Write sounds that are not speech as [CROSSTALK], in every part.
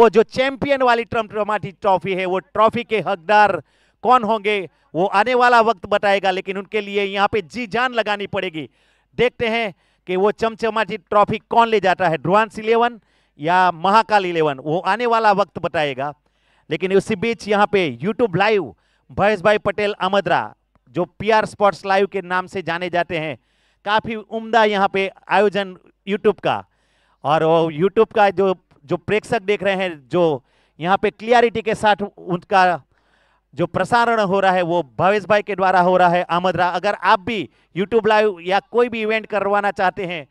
वो जो चैंपियन वाली ट्रम्पी ट्रॉफी है वो ट्रॉफी के हकदार कौन होंगे वो आने वाला वक्त बताएगा लेकिन उनके लिए यहाँ पे जी जान लगानी पड़ेगी देखते हैं कि वो चमचमाटी ट्रॉफी कौन ले जाता है ड्रांस इलेवन या महाकाल इलेवन वो आने वाला वक्त बताएगा लेकिन उसी बीच यहाँ पे यूट्यूब लाइव भयस भाई पटेल अमदरा जो पी स्पोर्ट्स लाइव के नाम से जाने जाते हैं काफ़ी उम्दा यहाँ पे आयोजन यूट्यूब का और वो यूट्यूब का जो जो प्रेक्षक देख रहे हैं जो यहाँ पे क्लियरिटी के साथ उनका जो प्रसारण हो रहा है वो भावेश भाई के द्वारा हो रहा है आमद रहा अगर आप भी यूट्यूब लाइव या कोई भी इवेंट करवाना चाहते हैं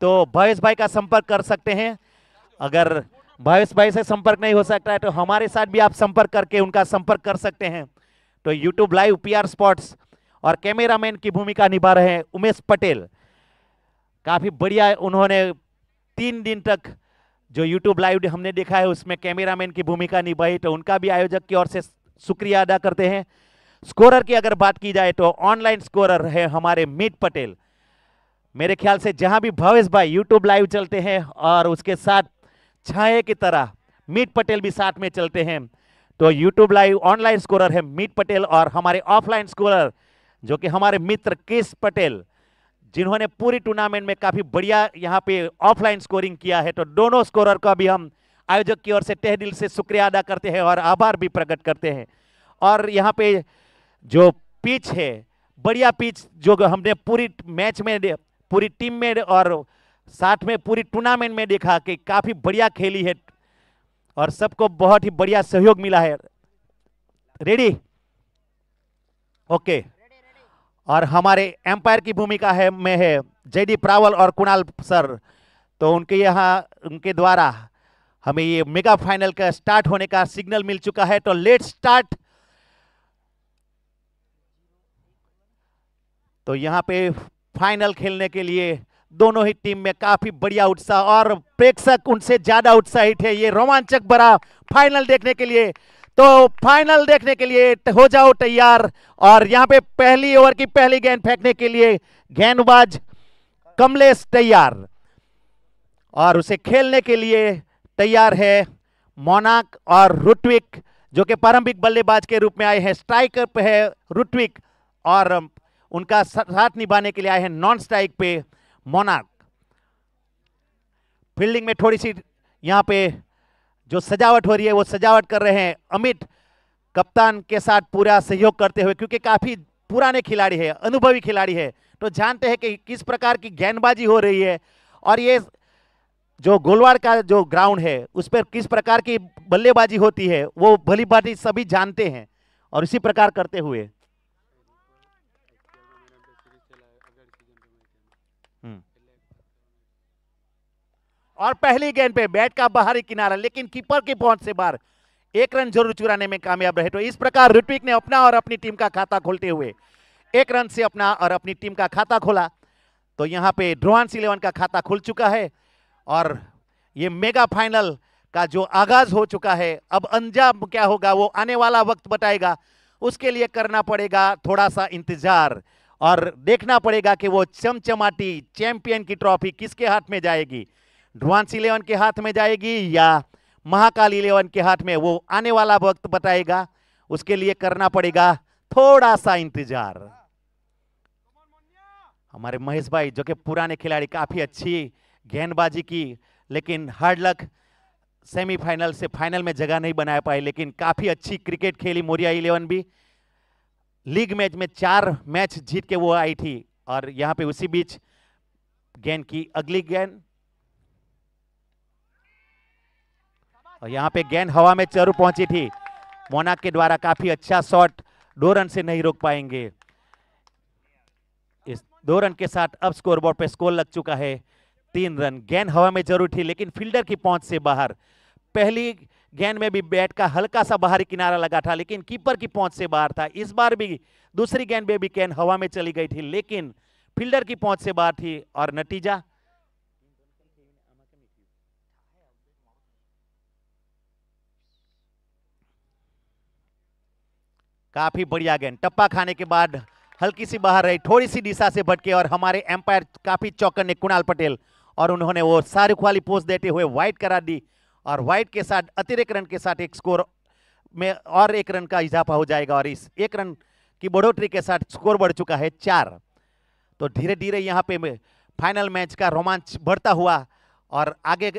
तो भावेश भाई का संपर्क कर सकते हैं अगर भावेश भाई से संपर्क नहीं हो सकता है तो हमारे साथ भी आप संपर्क करके उनका संपर्क कर सकते हैं तो यूट्यूब लाइव आर स्पॉट्स और कैमरामैन की भूमिका निभा रहे हैं उमेश पटेल काफ़ी बढ़िया उन्होंने तीन दिन तक जो यूट्यूब लाइव हमने देखा है उसमें कैमरामैन की भूमिका निभाई तो उनका भी आयोजक की ओर से शुक्रिया अदा करते हैं स्कोरर की अगर बात की जाए तो ऑनलाइन स्कोरर है हमारे मीत पटेल मेरे ख्याल से जहां भी भवेश भाई यूट्यूब लाइव चलते हैं और उसके साथ छाए की तरह मीत पटेल भी साथ में चलते हैं तो यूट्यूब लाइव ऑनलाइन स्कोरर है मीत पटेल और हमारे ऑफलाइन स्कोरर जो कि हमारे मित्र केस पटेल जिन्होंने पूरी टूर्नामेंट में काफी बढ़िया यहाँ पे ऑफलाइन स्कोरिंग किया है तो दोनों स्कोरर का भी हम आयोजक की ओर से तह दिल से शुक्रिया अदा करते हैं और आभार भी प्रकट करते हैं और यहाँ पे जो पिच है बढ़िया पिच जो हमने पूरी मैच में पूरी टीम में और साथ में पूरी टूर्नामेंट में देखा कि काफ़ी बढ़िया खेली है और सबको बहुत ही बढ़िया सहयोग मिला है रेडी ओके okay. और हमारे एम्पायर की भूमिका है में है जेडी रावल और कुणाल सर तो उनके यहाँ उनके द्वारा हमें ये मेगा फाइनल का स्टार्ट होने का सिग्नल मिल चुका है तो लेट स्टार्ट तो यहाँ पे फाइनल खेलने के लिए दोनों ही टीम में काफी बढ़िया उत्साह और प्रेक्षक उनसे ज्यादा उत्साहित है ये रोमांचक भरा फाइनल देखने के लिए तो फाइनल देखने के लिए हो जाओ तैयार और यहां पे पहली ओवर की पहली गेंद फेंकने के लिए गेंदबाज कमलेश तैयार और उसे खेलने के लिए तैयार है मोनाक और रुट्विक जो कि प्रारंभिक बल्लेबाज के रूप में आए हैं स्ट्राइक पे है रुट्विक और उनका साथ निभाने के लिए आए हैं नॉन स्ट्राइक पे मोनाक फील्डिंग में थोड़ी सी यहां पे जो सजावट हो रही है वो सजावट कर रहे हैं अमित कप्तान के साथ पूरा सहयोग करते हुए क्योंकि काफ़ी पुराने खिलाड़ी है अनुभवी खिलाड़ी है तो जानते हैं कि किस प्रकार की गेंदबाजी हो रही है और ये जो गोलवाड़ का जो ग्राउंड है उस पर किस प्रकार की बल्लेबाजी होती है वो भली सभी जानते हैं और इसी प्रकार करते हुए और पहली गेंद पे बैट का बाहरी किनारा लेकिन कीपर की पहुंच से बाहर एक रन जरूर चुराने में कामयाब रहे तो इस प्रकार ऋत्विक ने अपना और अपनी टीम का खाता खोलते हुए एक रन से अपना और अपनी टीम का खाता खोला तो यहाँ पे ड्रोहांस इलेवन का खाता खुल चुका है और ये मेगा फाइनल का जो आगाज हो चुका है अब अंजाम क्या होगा वो आने वाला वक्त बताएगा उसके लिए करना पड़ेगा थोड़ा सा इंतजार और देखना पड़ेगा कि वो चमचमाटी चैंपियन की ट्रॉफी किसके हाथ में जाएगी ध्रुवांशी इलेवन के हाथ में जाएगी या महाकाल इलेवन के हाथ में वो आने वाला वक्त बताएगा उसके लिए करना पड़ेगा थोड़ा सा इंतजार हमारे महेश भाई जो कि पुराने खिलाड़ी काफी अच्छी गेंदबाजी की लेकिन हार्ड लक सेमीफाइनल से फाइनल में जगह नहीं बना पाए लेकिन काफी अच्छी क्रिकेट खेली मोरिया इलेवन भी लीग मैच में चार मैच जीत के वो आई थी और यहाँ पे उसी बीच गेंद की अगली गेंद और यहाँ पे गेंद हवा में चरू पहुंची थी मोना के द्वारा काफी अच्छा शॉट दो रन से नहीं रोक पाएंगे इस दो रन के साथ अब स्कोरबोर्ड पे स्कोर लग चुका है तीन रन गेंद हवा में जरूर थी लेकिन फील्डर की पहुंच से बाहर पहली गेंद में भी बैट का हल्का सा बाहरी किनारा लगा था लेकिन कीपर की पहुंच से बाहर था इस बार भी दूसरी गेंद में भी गेंद हवा में चली गई थी लेकिन फील्डर की पहुंच से बाहर थी और नतीजा काफी बढ़िया गेंद टप्पा खाने के बाद हल्की सी बाहर रही थोड़ी सी दिशा से भटके और हमारे एम्पायर काफी चौकन ने कुणाल पटेल और उन्होंने वो शाहरुख वाली पोस्ट देते हुए वाइट करा दी और वाइट के साथ अतिरिक्त रन के साथ एक स्कोर में और एक रन का इजाफा हो जाएगा और इस एक रन की बढ़ोतरी के साथ स्कोर बढ़ चुका है चार तो धीरे धीरे यहाँ पे फाइनल मैच का रोमांच बढ़ता हुआ और आगे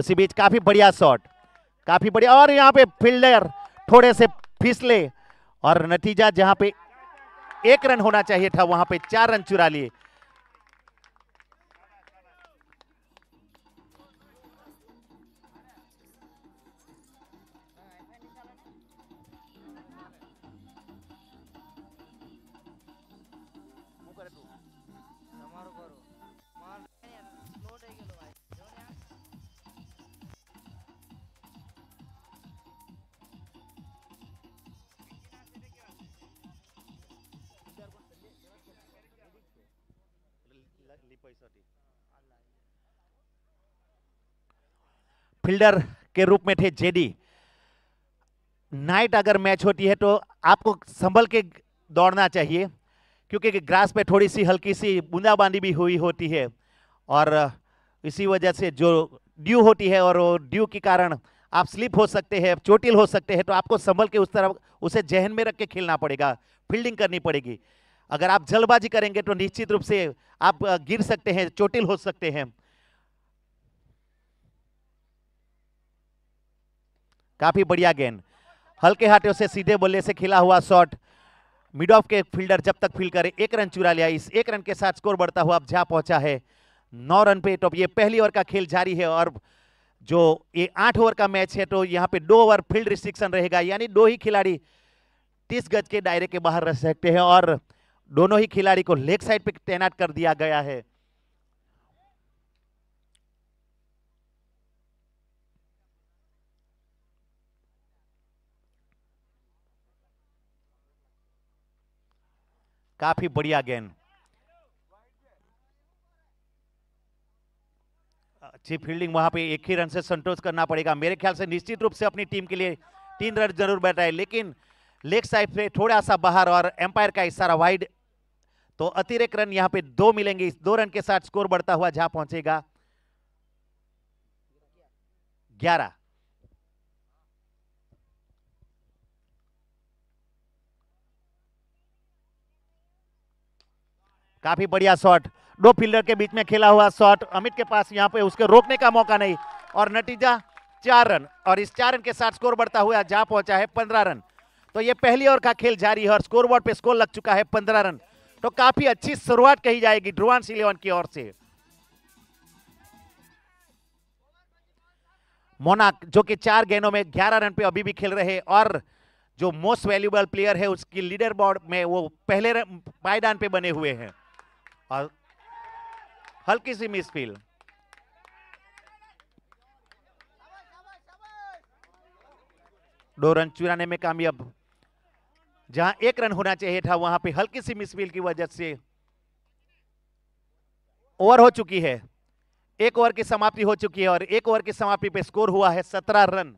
उसी बीच काफी बढ़िया शॉट काफी बढ़िया और यहाँ पे फील्डर थोड़े से फिसले और नतीजा जहां पे एक रन होना चाहिए था वहां पे चार रन चुरा लिए फील्डर के रूप में थे जेडी नाइट अगर मैच होती है तो आपको संभल के दौड़ना चाहिए क्योंकि ग्रास पे थोड़ी सी हल्की सी बूंदाबांदी भी हुई होती है और इसी वजह से जो ड्यू होती है और ड्यू के कारण आप स्लिप हो सकते हैं चोटिल हो सकते हैं तो आपको संभल के उस तरफ उसे जहन में रख के खेलना पड़ेगा फील्डिंग करनी पड़ेगी अगर आप जल्दबाजी करेंगे तो निश्चित रूप से आप गिर सकते हैं चोटिल हो सकते हैं काफी बढ़िया गेंद हल्के हाथों से सीधे बल्ले से खिला हुआ शॉट मिड ऑफ के फील्डर जब तक फील्ड करे एक रन चुरा लिया इस एक रन के साथ स्कोर बढ़ता हुआ अब झा पहुंचा है नौ रन पे टॉप तो ये पहली ओवर का खेल जारी है और जो ये आठ ओवर का मैच है तो यहाँ पे दो ओवर फील्ड रिस्ट्रिक्शन रहेगा यानी दो ही खिलाड़ी तीस गज के दायरे के बाहर रह सकते हैं और दोनों ही खिलाड़ी को लेग साइड पे तैनात कर दिया गया है काफी बढ़िया गेंद अच्छी फील्डिंग वहां पे एक ही रन से संतोष करना पड़ेगा मेरे ख्याल से निश्चित रूप से अपनी टीम के लिए तीन रन जरूर बैठा है लेकिन लेग साइड पे थोड़ा सा बाहर और एम्पायर का इशारा वाइड तो अतिरिक्त रन यहां पे दो मिलेंगे इस दो रन के साथ स्कोर बढ़ता हुआ जहां पहुंचेगा ग्यारह काफी बढ़िया शॉट दो फील्डर के बीच में खेला हुआ शॉट अमित के पास यहाँ पे उसके रोकने का मौका नहीं और नतीजा चार रन और इस चार रन के साथ स्कोर बढ़ता हुआ जा पहुंचा है पंद्रह रन तो ये पहली ओवर का खेल जारी है और स्कोर बोर्ड पे स्कोर लग चुका है पंद्रह रन तो काफी अच्छी शुरुआत कही जाएगी ध्रुवान सिलेवन की ओर से मोनाक जो कि चार गेंदों में ग्यारह रन पे अभी भी खेल रहे और जो मोस्ट वैल्यूबल प्लेयर है उसकी लीडर बोर्ड में वो पहले पायदान पे बने हुए हैं और हल्की सी मिस फील दो रन चुराने में कामयाब जहां एक रन होना चाहिए था वहां पे हल्की सी मिसफील की वजह से ओवर हो चुकी है एक ओवर की समाप्ति हो चुकी है और एक ओवर की समाप्ति पे स्कोर हुआ है सत्रह रन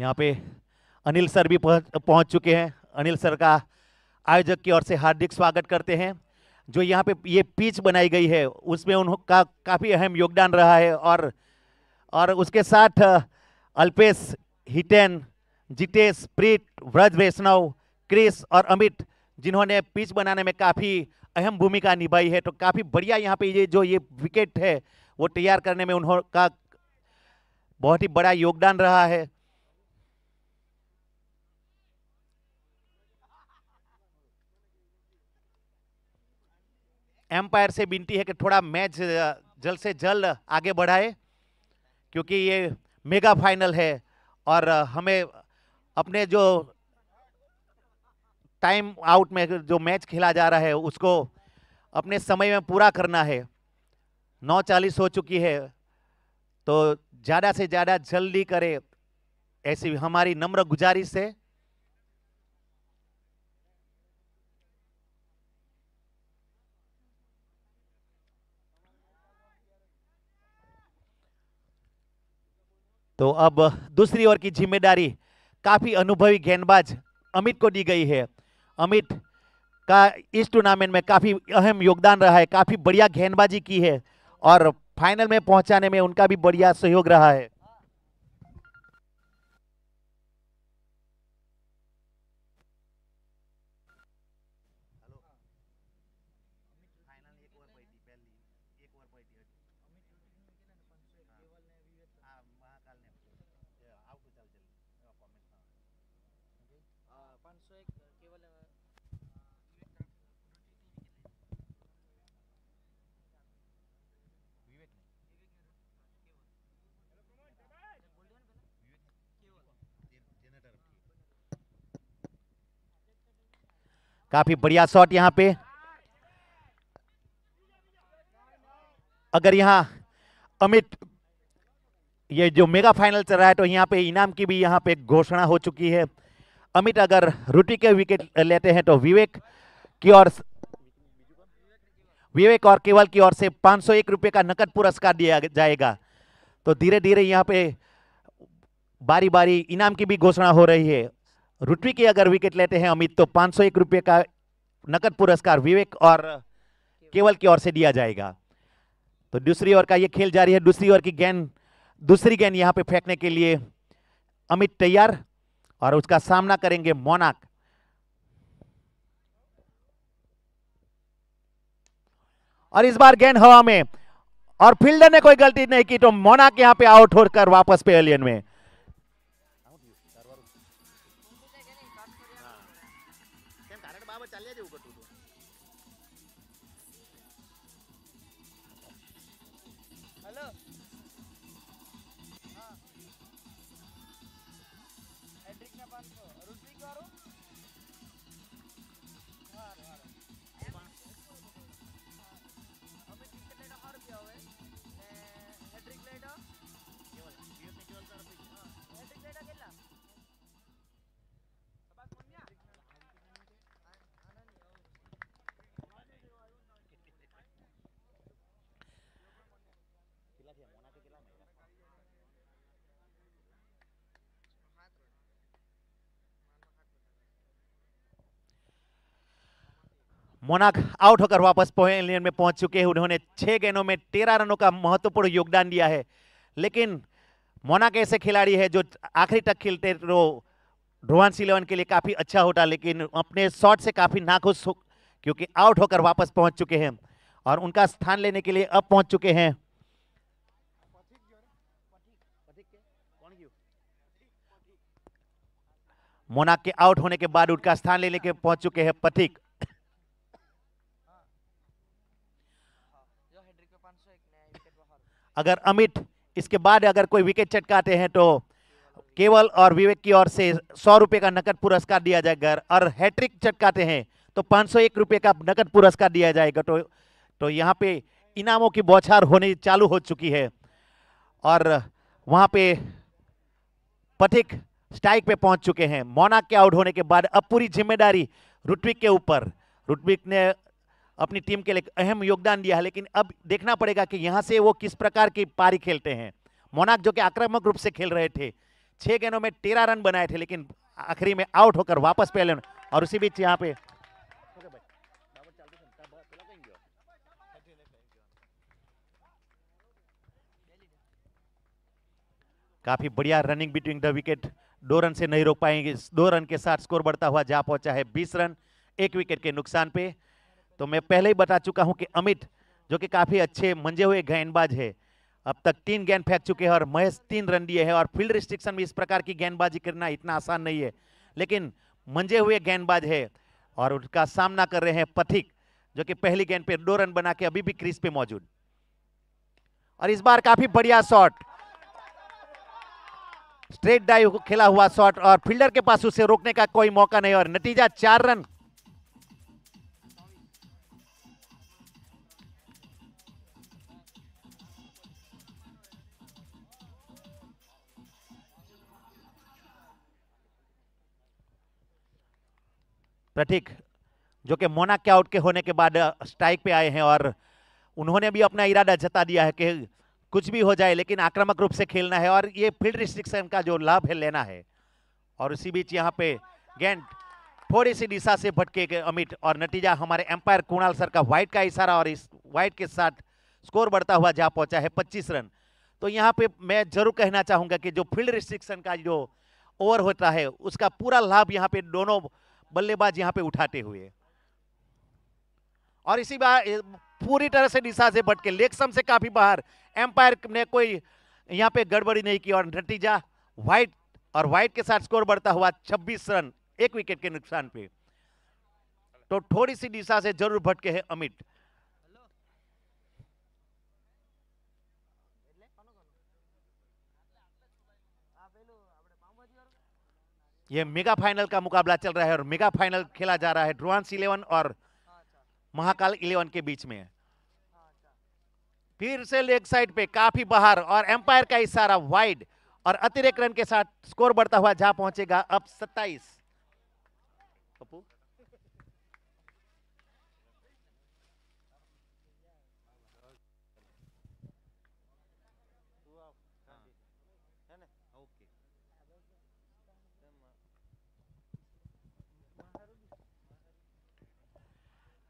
यहाँ पे अनिल सर भी पहुँच चुके हैं अनिल सर का आयोजक की ओर से हार्दिक स्वागत करते हैं जो यहाँ पे ये पिच बनाई गई है उसमें उनका काफ़ी अहम योगदान रहा है और और उसके साथ अल्पेश हिटेन जितेश प्रीत व्रज वैष्णव क्रिस और अमित जिन्होंने पिच बनाने में काफ़ी अहम भूमिका निभाई है तो काफ़ी बढ़िया यहाँ पे ये जो ये विकेट है वो तैयार करने में उन्होंने का बहुत ही बड़ा योगदान रहा है एम्पायर से विनती है कि थोड़ा मैच जल्द से जल्द आगे बढ़ाए क्योंकि ये मेगा फाइनल है और हमें अपने जो टाइम आउट में जो मैच खेला जा रहा है उसको अपने समय में पूरा करना है नौ चालीस हो चुकी है तो ज़्यादा से ज़्यादा जल्दी करें ऐसी हमारी नम्र गुजारिश है तो अब दूसरी ओर की जिम्मेदारी काफ़ी अनुभवी गेंदबाज अमित को दी गई है अमित का इस टूर्नामेंट में काफ़ी अहम योगदान रहा है काफ़ी बढ़िया गेंदबाजी की है और फाइनल में पहुंचाने में उनका भी बढ़िया सहयोग रहा है काफी बढ़िया शॉट यहां पे अगर यहां अमित ये जो मेगा फाइनल चल रहा है तो यहाँ पे इनाम की भी यहाँ पे घोषणा हो चुकी है अमित अगर रुटि के विकेट लेते हैं तो विवेक की ओर विवेक और केवल की ओर से पांच सौ एक रुपये का नकद पुरस्कार दिया जाएगा तो धीरे धीरे यहाँ पे बारी बारी इनाम की भी घोषणा हो रही है रुटवी की अगर विकेट लेते हैं अमित तो पांच सौ एक रुपये का नकद पुरस्कार विवेक और केवल की ओर से दिया जाएगा तो दूसरी ओर का ये खेल जारी है दूसरी ओर की गेंद दूसरी गेंद यहाँ पे फेंकने के लिए अमित तैयार और उसका सामना करेंगे मोनाक और इस बार गेंद हवा में और फील्डर ने कोई गलती नहीं की तो मोनाक यहां पे आउट होकर वापस पेलियन में मोनाक आउट होकर वापस पवेलियन में पहुंच चुके हैं उन्होंने छह गेंदों में तेरह रनों का महत्वपूर्ण योगदान दिया है लेकिन मोनाक ऐसे खिलाड़ी है जो आखिरी तक खेलते तो रोहन सिलेवन के लिए काफ़ी अच्छा होता लेकिन अपने शॉट से काफ़ी नाखुश हो क्योंकि आउट होकर वापस पहुंच चुके हैं और उनका स्थान लेने के लिए अब पहुंच चुके हैं मोनाक के आउट होने के बाद उनका स्थान लेने के पहुंच चुके हैं पथिक अगर अमित इसके बाद अगर कोई विकेट चटकाते हैं तो केवल और विवेक की ओर से सौ रुपये का नकद पुरस्कार दिया जाएगा और हैट्रिक चटकाते हैं तो पाँच सौ एक रुपये का नकद पुरस्कार दिया जाएगा तो तो यहाँ पे इनामों की बौछार होने चालू हो चुकी है और वहाँ पे पथिक स्ट्राइक पे पहुंच चुके हैं मोना के आउट होने के बाद अब पूरी जिम्मेदारी रुटविक के ऊपर रुटविक ने अपनी टीम के लिए अहम योगदान दिया है लेकिन अब देखना पड़ेगा कि यहाँ से वो किस प्रकार की पारी खेलते हैं मोनाक जो कि आक्रामक रूप से खेल रहे थे छह गेंदों में तेरह रन बनाए थे लेकिन आखिरी में आउट होकर वापस पहले और उसी बीच यहाँ पे काफी बढ़िया रनिंग बिटवीन द विकेट दो रन से नहीं रोक पाएंगे दो रन के साथ स्कोर बढ़ता हुआ जा पहुंचा है बीस रन एक विकेट के नुकसान पे तो मैं पहले ही बता चुका हूं कि अमित जो कि काफ़ी अच्छे मंजे हुए गेंदबाज है अब तक तीन गेंद फेंक चुके हैं और महेश तीन रन दिए हैं और फील्ड रिस्ट्रिक्शन में इस प्रकार की गेंदबाजी करना इतना आसान नहीं है लेकिन मंजे हुए गेंदबाज है और उनका सामना कर रहे हैं पथिक जो कि पहली गेंद पे दो रन बना के अभी भी क्रीज पे मौजूद और इस बार काफी बढ़िया शॉट स्ट्रेट डाइव खेला हुआ शॉट और फील्डर के पास उसे रोकने का कोई मौका नहीं और नतीजा चार रन प्रतीक जो कि मोना के आउट के होने के बाद स्ट्राइक पे आए हैं और उन्होंने भी अपना इरादा जता दिया है कि कुछ भी हो जाए लेकिन आक्रामक रूप से खेलना है और ये फील्ड रिस्ट्रिक्शन का जो लाभ है लेना है और इसी बीच यहाँ पे गेंद थोड़ी सी दिशा से भटके गए अमित और नतीजा हमारे एम्पायर कुणाल सर का व्हाइट का इशारा और इस वाइट के साथ स्कोर बढ़ता हुआ जहाँ पहुंचा है पच्चीस रन तो यहाँ पे मैं जरूर कहना चाहूंगा कि जो फील्ड रिस्ट्रिक्शन का जो ओवर होता है उसका पूरा लाभ यहाँ पे दोनों बल्लेबाज यहां पे उठाते हुए और इसी बार पूरी तरह से निशा से बट के सम से काफी बाहर एम्पायर ने कोई यहां पे गड़बड़ी नहीं की और नतीजा व्हाइट और व्हाइट के साथ स्कोर बढ़ता हुआ 26 रन एक विकेट के नुकसान पे तो थोड़ी सी दिशा से जरूर भटके हैं अमित ये मेगा फाइनल का मुकाबला चल रहा है और मेगा फाइनल खेला जा रहा है ड्रुआंस इलेवन और महाकाल इलेवन के बीच में फिर से लेग साइड पे काफी बाहर और एम्पायर का इशारा वाइड और अतिरिक्त रन के साथ स्कोर बढ़ता हुआ जहां पहुंचेगा अब सत्ताईस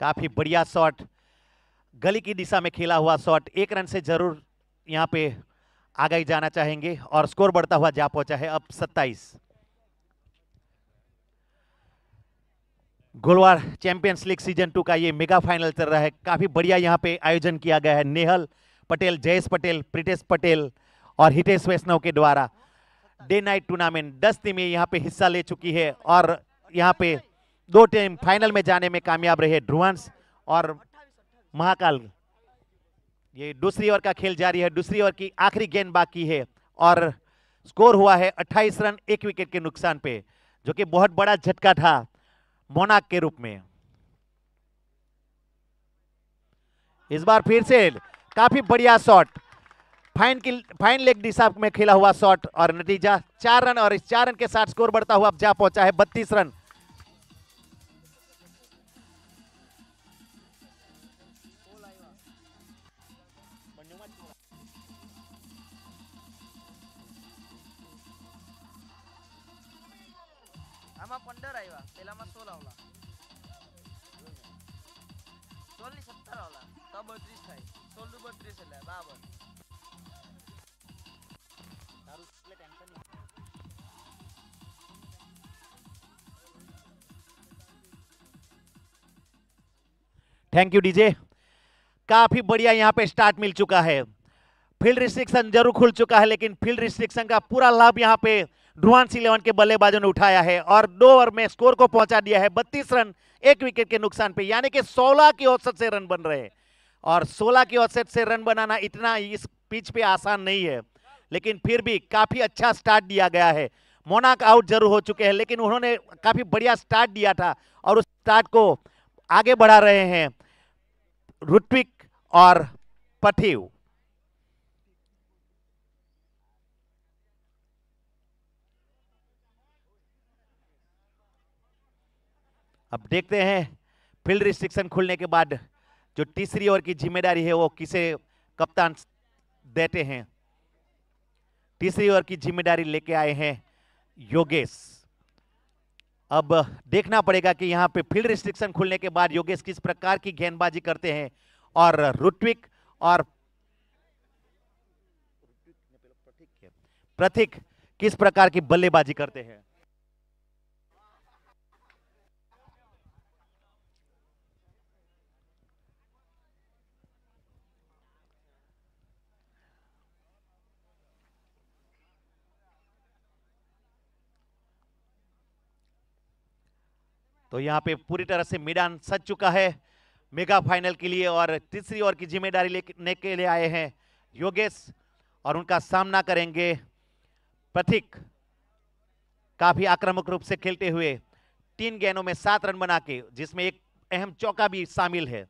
काफ़ी बढ़िया शॉट गली की दिशा में खेला हुआ शॉट एक रन से जरूर यहाँ पे आगे जाना चाहेंगे और स्कोर बढ़ता हुआ जा पहुंचा है अब 27 Golwar champions league season two का ये मेगा फाइनल चल रहा है काफ़ी बढ़िया यहाँ पे आयोजन किया गया है नेहल पटेल जयेश पटेल प्रिटेश पटेल और हितेश वैष्णव के द्वारा डे नाइट टूर्नामेंट दस टीमें यहाँ पे हिस्सा ले चुकी है और यहाँ पे दो टीम फाइनल में जाने में कामयाब रहे ध्रुवंश और महाकाल ये दूसरी ओवर का खेल जारी है दूसरी ओवर की आखिरी गेंद बाकी है और स्कोर हुआ है 28 रन एक विकेट के नुकसान पे जो कि बहुत बड़ा झटका था मोनाक के रूप में इस बार फिर से काफी बढ़िया शॉट फाइन की फाइन लेग दिशा में खेला हुआ शॉट और नतीजा चार रन और इस चार रन के साथ स्कोर बढ़ता हुआ अब जा पहुंचा है बत्तीस रन थैंक यू डीजे काफ़ी बढ़िया यहाँ पे स्टार्ट मिल चुका है फील्ड रिस्ट्रिक्शन जरूर खुल चुका है लेकिन फील्ड रिस्ट्रिक्शन का पूरा लाभ यहाँ पे डुआंस इलेवन के बल्लेबाजों ने उठाया है और दो ओवर में स्कोर को पहुंचा दिया है बत्तीस रन एक विकेट के नुकसान पे यानी कि सोलह की औसत से रन बन रहे और सोलह की औसत से रन बनाना इतना इस पिच पे आसान नहीं है लेकिन फिर भी काफ़ी अच्छा स्टार्ट दिया गया है मोनाक आउट जरूर हो चुके हैं लेकिन उन्होंने काफ़ी बढ़िया स्टार्ट दिया था और उस स्टार्ट को आगे बढ़ा रहे हैं ऋत्विक और पथिव अब देखते हैं फील्ड रिस्ट्रिक्शन खुलने के बाद जो तीसरी ओवर की जिम्मेदारी है वो किसे कप्तान देते हैं तीसरी ओवर की जिम्मेदारी लेके आए हैं योगेश अब देखना पड़ेगा कि यहाँ पे फील्ड रिस्ट्रिक्शन खुलने के बाद योगेश किस प्रकार की गेंदबाजी करते हैं और रुट्विक और प्रथिक किस प्रकार की बल्लेबाजी करते हैं तो यहाँ पे पूरी तरह से मैदान सज चुका है मेगा फाइनल के लिए और तीसरी ओर की जिम्मेदारी लेने के लिए आए हैं योगेश और उनका सामना करेंगे प्रतीक काफी आक्रामक रूप से खेलते हुए तीन गेंदों में सात रन बना के जिसमें एक अहम चौका भी शामिल है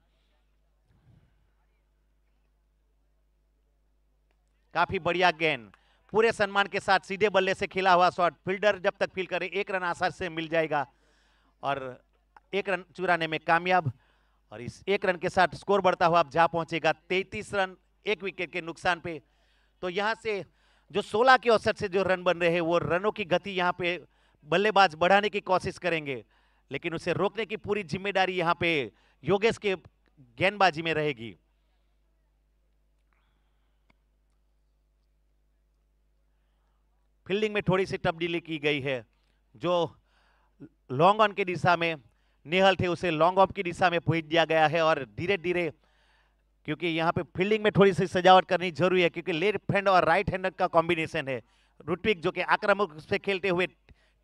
काफी बढ़िया गेंद पूरे सम्मान के साथ सीधे बल्ले से खेला हुआ शॉट फील्डर जब तक फील करे एक रन आसार से मिल जाएगा और एक रन चुराने में कामयाब और इस एक रन के साथ स्कोर बढ़ता हुआ अब जा पहुंचेगा तैतीस रन एक विकेट के नुकसान पे तो यहां से जो 16 के औसत से जो रन बन रहे हैं वो रनों की गति यहाँ पे बल्लेबाज बढ़ाने की कोशिश करेंगे लेकिन उसे रोकने की पूरी जिम्मेदारी यहाँ पे योगेश के गेंदबाजी में रहेगी फील्डिंग में थोड़ी सी तब्दीली की गई है जो लॉन्ग ऑन की दिशा में नेहल थे उसे लॉन्ग ऑफ की दिशा में पहुंच दिया गया है और धीरे धीरे क्योंकि यहाँ पे फील्डिंग में थोड़ी सी सजावट करनी जरूरी है क्योंकि लेफ्ट हैंड और राइट हैंड का कॉम्बिनेशन है रुटविक जो कि आक्रामक से खेलते हुए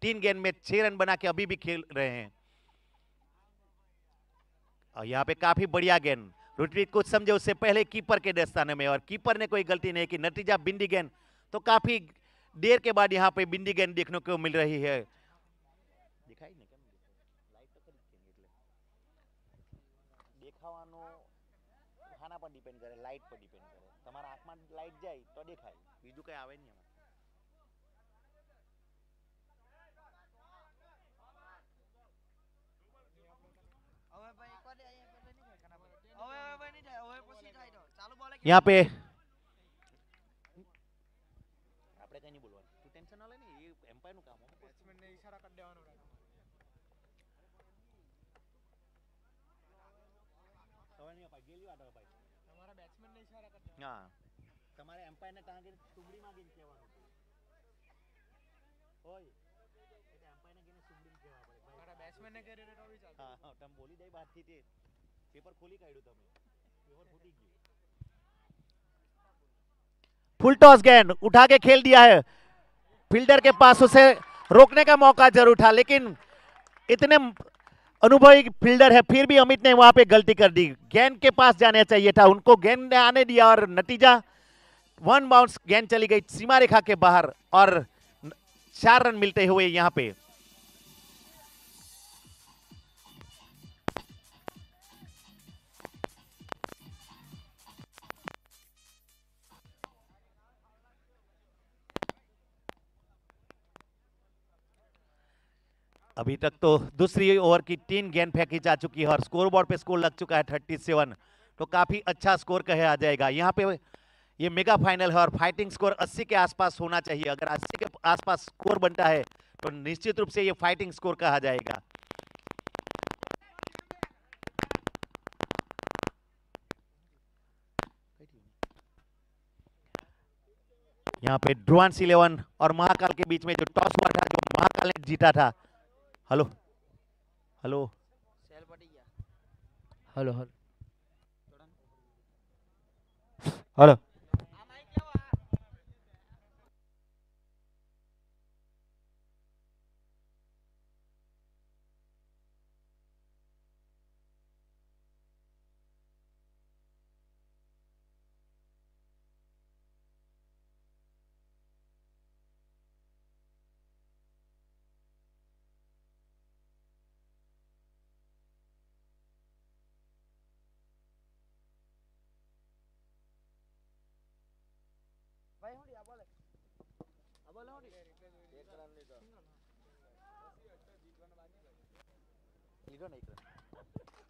तीन गेंद में छह रन बना के अभी भी खेल रहे हैं और यहाँ पे काफी बढ़िया गेंद रुटविक कुछ समझे उससे पहले कीपर के दस्ताने में और कीपर ने कोई गलती नहीं की नतीजा बिंदी गेंद तो काफी देर के बाद यहाँ पे बिंदी गेंद देखने को मिल रही है લાઇટ પર ડિપેન્ડ કરે તમારા આંખમાં લાઇટ જાય તો દેખાય બીજું કંઈ આવે નહીં એમાં यहाँ पे હા તમારે એમ્પાયરને ત્યાં સુગડીમાં ગઈને કહેવાનું હોય એટલે એમ્પાયરને ગઈને સુગડીમાં કહેવા પડે મારા બેટ્સમેનને કરી રેટ આવી ચાલતો હા તમે બોલી દઈ બાદથી તે પેપર ખોલી કાઢ્યું તમે પેપર ફૂટી ગયું फुल टॉस गेंद उठा के खेल दिया है फील्डर के पास उसे रोकने का मौका जरूर था लेकिन इतने अनुभवी फील्डर है फिर भी अमित ने वहां पे गलती कर दी गेंद के पास जाने चाहिए था उनको गेंद ने आने दिया और नतीजा वन बाउंस गेंद चली गई सीमा रेखा के बाहर और चार रन मिलते हुए यहाँ पे अभी तक तो दूसरी ओवर की तीन गेंद फेंकी जा चुकी है और स्कोर बोर्ड पे स्कोर लग चुका है थर्टी सेवन तो काफ़ी अच्छा स्कोर कहे आ जाएगा यहाँ पे ये मेगा फाइनल है और फाइटिंग स्कोर 80 के आसपास होना चाहिए अगर 80 के आसपास स्कोर बनता है तो निश्चित रूप से ये फाइटिंग स्कोर कहा जाएगा यहाँ पे ड्रुआंस इलेवन और महाकाल के बीच में जो टॉस हुआ था जो महाकाल ने जीता था hello hello hello hello hello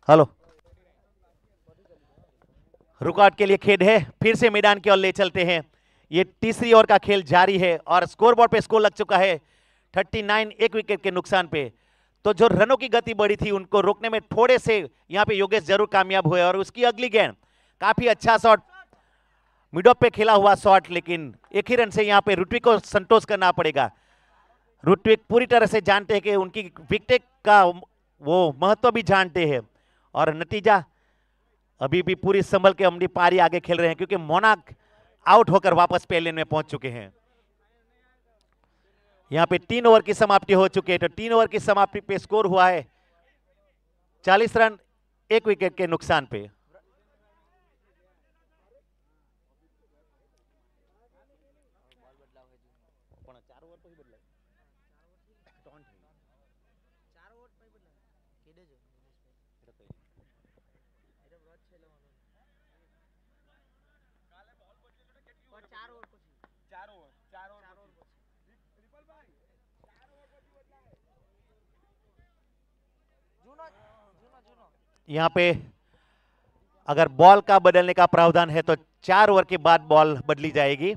hello रुकावट के लिए खेद है फिर से मैदान की ओर ले चलते हैं ये तीसरी ओवर का खेल जारी है और स्कोर बोर्ड पे स्कोर लग चुका है 39 एक विकेट के नुकसान पे तो जो रनों की गति बढ़ी थी उनको रोकने में थोड़े से यहाँ पे योगेश जरूर कामयाब हुए और उसकी अगली गेंद काफी अच्छा शॉट मिडॉप पे खेला हुआ शॉट लेकिन एक ही रन से यहाँ पे रुटविक को संतोष करना पड़ेगा रुटविक पूरी तरह से जानते हैं कि उनकी विकेट का वो महत्व भी जानते हैं और नतीजा अभी भी पूरी संभल के अमडी पारी आगे खेल रहे हैं क्योंकि मोनाक आउट होकर वापस पहले में पहुंच चुके हैं यहां पे तीन ओवर की समाप्ति हो चुकी है तो तीन ओवर की समाप्ति पे स्कोर हुआ है चालीस रन एक विकेट के नुकसान पे यहाँ पे अगर बॉल का बदलने का प्रावधान है तो चार ओवर के बाद बॉल बदली जाएगी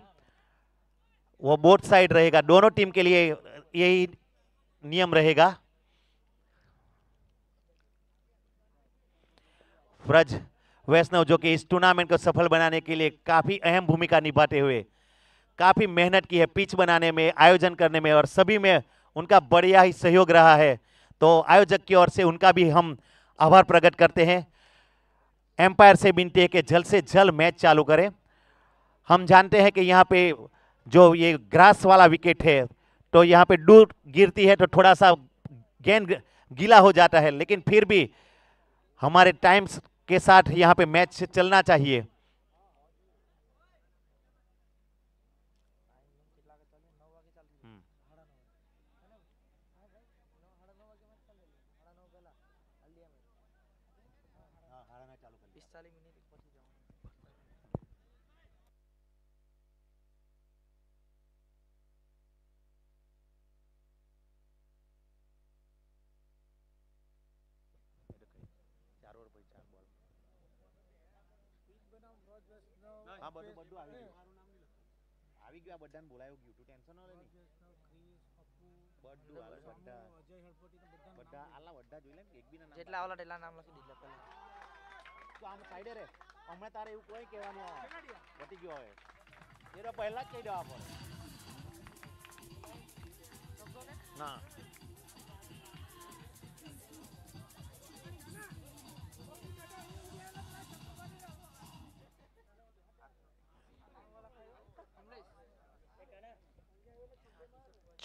वो बोथ साइड रहेगा दोनों टीम के लिए यही नियम रहेगा ब्रज वैष्णव जो कि इस टूर्नामेंट को सफल बनाने के लिए काफ़ी अहम भूमिका निभाते हुए काफ़ी मेहनत की है पिच बनाने में आयोजन करने में और सभी में उनका बढ़िया ही सहयोग रहा है तो आयोजक की ओर से उनका भी हम आभार प्रकट करते हैं एम्पायर से विनती है कि जल्द से जल्द मैच चालू करें हम जानते हैं कि यहाँ पे जो ये ग्रास वाला विकेट है तो यहाँ पे डूब गिरती है तो थोड़ा सा गेंद गीला हो जाता है लेकिन फिर भी हमारे टाइम्स के साथ यहाँ पे मैच चलना चाहिए બધું બધું આવી ગયું આવી ગયું આ બધાને બોલાયો ગયું તું ટેન્શન આવે નહીં બધું આલે બધા બધા આલા બધા જોઈ લે એક બી ના જેટલા આવલા એટલા નામ લખી દીધા પહેલા તો આમ સાઈડે રે હમણાં તારે એવું કોઈ કહેવાનું આવે વધી ગયો હવે એ તો પહેલા જ કહી દો આપણે ના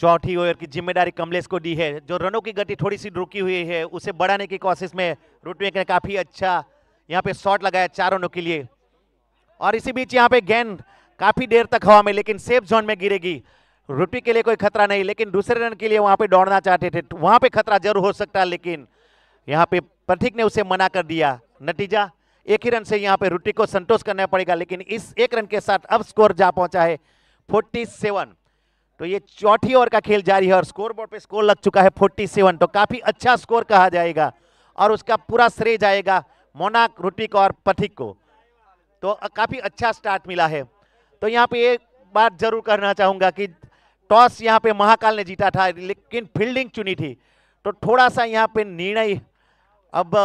चौथी ओवर की जिम्मेदारी कमलेश को दी है जो रनों की गति थोड़ी सी रुकी हुई है उसे बढ़ाने की कोशिश में रूटमेक ने काफ़ी अच्छा यहाँ पे शॉट लगाया चार रनों के लिए और इसी बीच यहाँ पे गेंद काफ़ी देर तक हवा में लेकिन सेफ जोन में गिरेगी रुटवी के लिए कोई खतरा नहीं लेकिन दूसरे रन के लिए वहां पर दौड़ना चाहते थे तो वहां पर खतरा जरूर हो सकता लेकिन यहाँ पे प्रतीक ने उसे मना कर दिया नतीजा एक ही रन से यहाँ पे रुटी को संतोष करना पड़ेगा लेकिन इस एक रन के साथ अब स्कोर जा पहुंचा है फोर्टी सेवन तो ये चौथी ओवर का खेल जारी है और स्कोर बोर्ड पर स्कोर लग चुका है 47 तो काफी अच्छा स्कोर कहा जाएगा और उसका पूरा श्रेय जाएगा मोनाक रुटिक और पथिक को तो काफी अच्छा स्टार्ट मिला है तो यहाँ पे एक बात जरूर करना चाहूंगा कि टॉस यहाँ पे महाकाल ने जीता था लेकिन फील्डिंग चुनी थी तो थोड़ा सा यहाँ पे निर्णय अब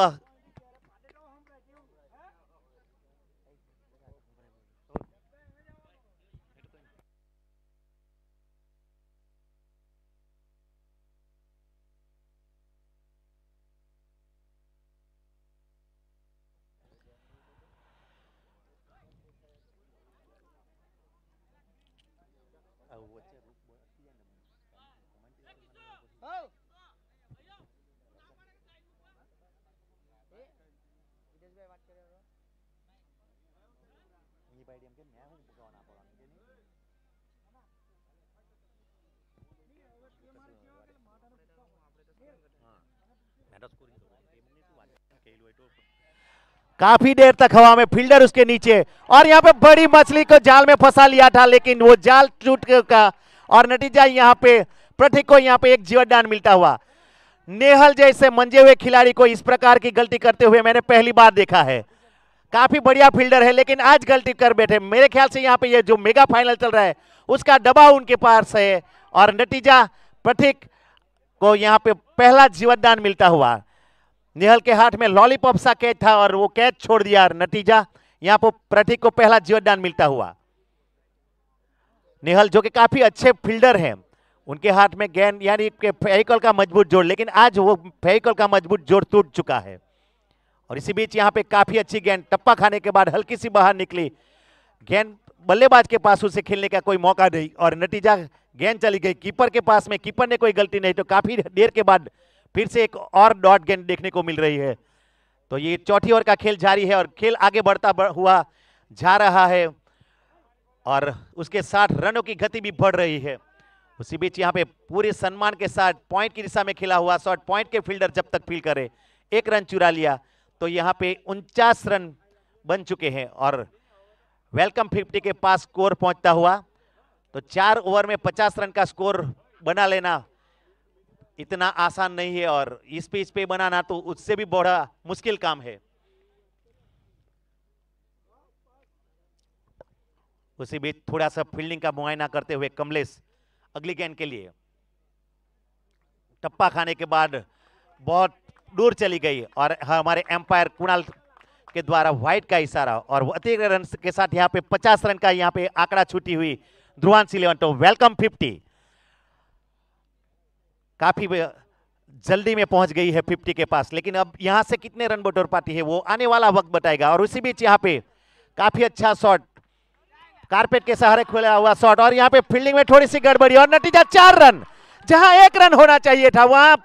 काफी देर तक हवा में फील्डर उसके नीचे और यहाँ पे बड़ी मछली को जाल में फंसा लिया था लेकिन वो जाल टूट का और नतीजा यहाँ पे प्रतीक को यहाँ पे एक जीवनदान मिलता हुआ नेहल जैसे मंजे हुए खिलाड़ी को इस प्रकार की गलती करते हुए मैंने पहली बार देखा है काफी बढ़िया फील्डर है लेकिन आज गलती कर बैठे मेरे ख्याल से यहाँ पे ये जो मेगा फाइनल चल रहा है उसका दबाव उनके पास है और नतीजा प्रतीक को यहाँ पे पहला जीवनदान मिलता हुआ निहल के हाथ में लॉलीपॉप सा कैच था और वो कैच छोड़ दिया और नतीजा यहां पर प्रतीक को पहला जीवनदान मिलता हुआ निहल जो कि काफी अच्छे फील्डर हैं उनके हाथ में गेंद यानी फेहिकल का मजबूत जोड़ लेकिन आज वो फेहिकल का मजबूत जोड़ टूट चुका है और इसी बीच यहाँ पे काफी अच्छी गेंद टप्पा खाने के बाद हल्की सी बाहर निकली गेंद बल्लेबाज के पास उसे खेलने का कोई मौका नहीं और नतीजा गेंद चली गई कीपर के पास में कीपर ने कोई गलती नहीं तो काफी देर के बाद फिर से एक और डॉट गेंद देखने को मिल रही है तो ये चौथी ओवर का खेल जारी है और खेल आगे बढ़ता हुआ जा रहा है और उसके साथ रनों की गति भी बढ़ रही है उसी बीच यहाँ पे पूरे सम्मान के साथ पॉइंट की दिशा में खेला हुआ शॉट पॉइंट के फील्डर जब तक फील करे एक रन चुरा लिया तो यहाँ पे उनचास रन बन चुके हैं और वेलकम फिफ्टी के पास स्कोर पहुंचता हुआ तो चार ओवर में पचास रन का स्कोर बना लेना इतना आसान नहीं है और इस पेज पे बनाना तो उससे भी बड़ा मुश्किल काम है उसी बीच थोड़ा सा फील्डिंग का मुआयना करते हुए कमलेश अगली गेंद के लिए टप्पा खाने के बाद बहुत दूर चली गई और हमारे एम्पायर कुणाल के द्वारा व्हाइट का इशारा और अतिरिक्त रन के साथ यहाँ पे 50 रन का यहाँ पे आंकड़ा छूटी हुई ध्रुवान सिलेवन तो वेलकम 50 काफ़ी जल्दी में पहुंच गई है फिफ्टी के पास लेकिन अब यहां से कितने रन बटोर पाती है वो आने वाला वक्त बताएगा और उसी बीच यहां पे काफी अच्छा शॉट कारपेट के सहारे खुला हुआ शॉट और यहां पे फील्डिंग में थोड़ी सी गड़बड़ी और नतीजा चार रन जहां एक रन होना चाहिए था वहां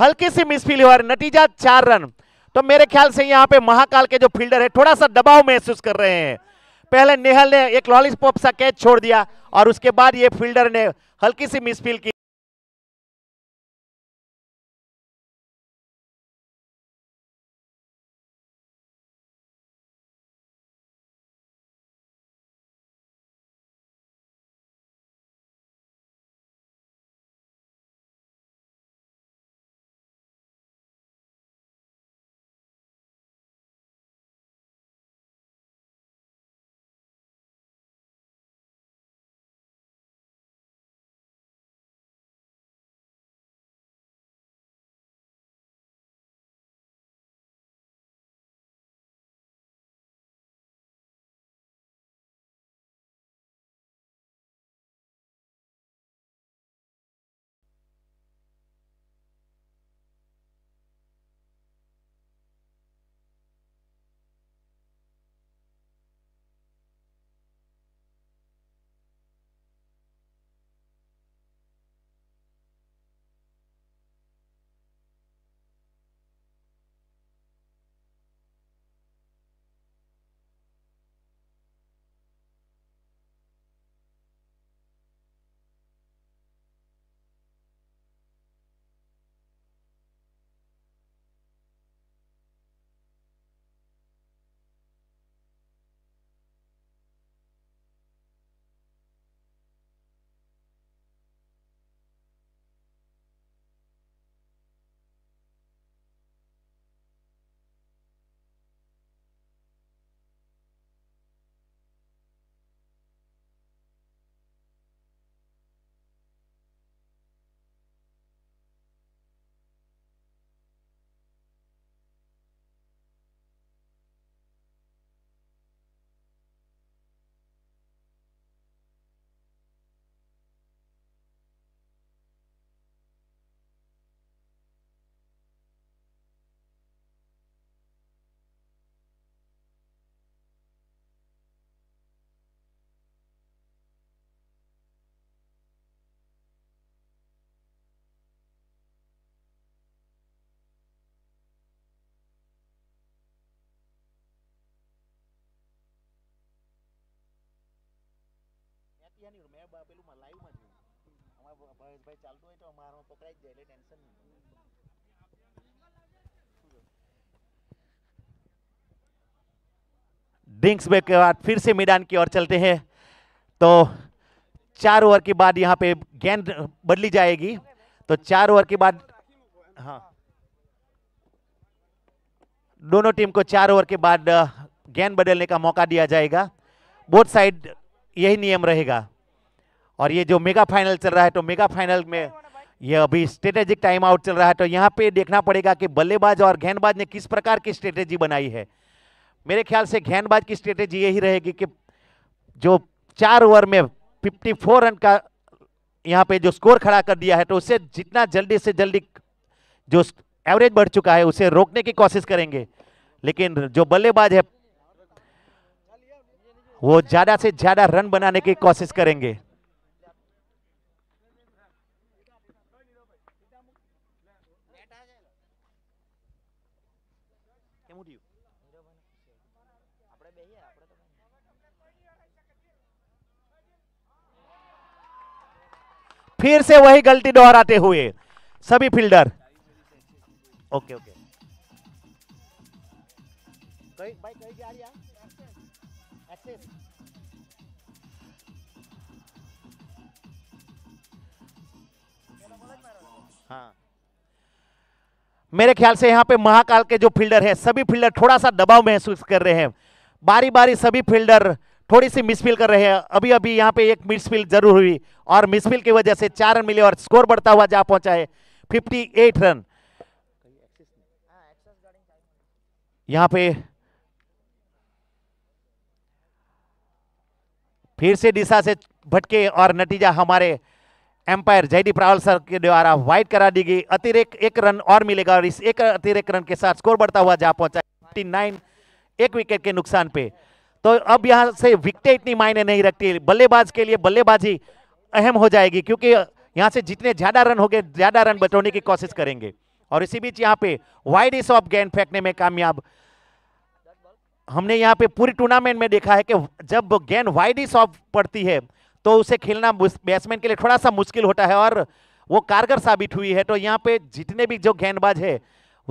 हल्की सी मिसफील हुआ नतीजा चार रन तो मेरे ख्याल से यहाँ पे महाकाल के जो फील्डर है थोड़ा सा दबाव महसूस कर रहे हैं पहले नेहल ने एक लॉलीपॉप सा कैच छोड़ दिया और उसके बाद ये फील्डर ने हल्की सी मिसफील की યાની મેં પેલું લાઈવમાં જોયું અમારા ચાલતું હોય તો અમારો પકડાઈ જ જાય એટલે ટેન્શન ब्रेक के बाद फिर से मैदान की ओर चलते हैं तो चार ओवर के बाद यहाँ पे गेंद बदली जाएगी तो चार ओवर के बाद हाँ दोनों टीम को चार ओवर के बाद गेंद बदलने का मौका दिया जाएगा बोथ साइड यही नियम रहेगा और ये जो मेगा फाइनल चल रहा है तो मेगा फाइनल में ये अभी स्ट्रेटेजिक टाइम आउट चल रहा है तो यहाँ पे देखना पड़ेगा कि बल्लेबाज और गेंदबाज ने किस प्रकार की स्ट्रेटेजी बनाई है मेरे ख्याल से गेंदबाज की स्ट्रेटेजी यही रहेगी कि जो चार ओवर में 54 रन का यहाँ पे जो स्कोर खड़ा कर दिया है तो उसे जितना जल्दी से जल्दी जो एवरेज बढ़ चुका है उसे रोकने की कोशिश करेंगे लेकिन जो बल्लेबाज है वो ज्यादा से ज्यादा रन बनाने की कोशिश करेंगे फिर से वही गलती दोहराते हुए सभी फील्डर ओके ओके हाँ। मेरे ख्याल से यहां पे महाकाल के जो फील्डर है सभी फील्डर थोड़ा सा दबाव महसूस कर रहे हैं बारी बारी सभी फील्डर थोड़ी सी मिसफील कर रहे हैं अभी अभी यहाँ पे एक मिसफील जरूर हुई और मिसफील की वजह से चार रन मिले और स्कोर बढ़ता हुआ जा पहुंचा है एट रन यहाँ पे फिर से दिशा से भटके और नतीजा हमारे एम्पायर जयदीप रावल सर के द्वारा व्हाइट करा दी गई अतिरिक्त एक रन और मिलेगा और इस एक अतिरिक्त रन के साथ स्कोर बढ़ता हुआ जा पहुंचा नाइन एक विकेट के नुकसान पे तो अब यहां से विकटें इतनी मायने नहीं रखती बल्लेबाज के लिए बल्लेबाजी अहम हो जाएगी क्योंकि यहां से जितने ज्यादा रन हो गए ज्यादा रन बचाने की कोशिश करेंगे और इसी बीच यहाँ पे वाइड इस ऑफ गेंद फेंकने में कामयाब हमने यहाँ पे पूरी टूर्नामेंट में देखा है कि जब गेंद वाइड इस ऑफ पड़ती है तो उसे खेलना बैट्समैन के लिए थोड़ा सा मुश्किल होता है और वो कारगर साबित हुई है तो यहाँ पे जितने भी जो गेंदबाज है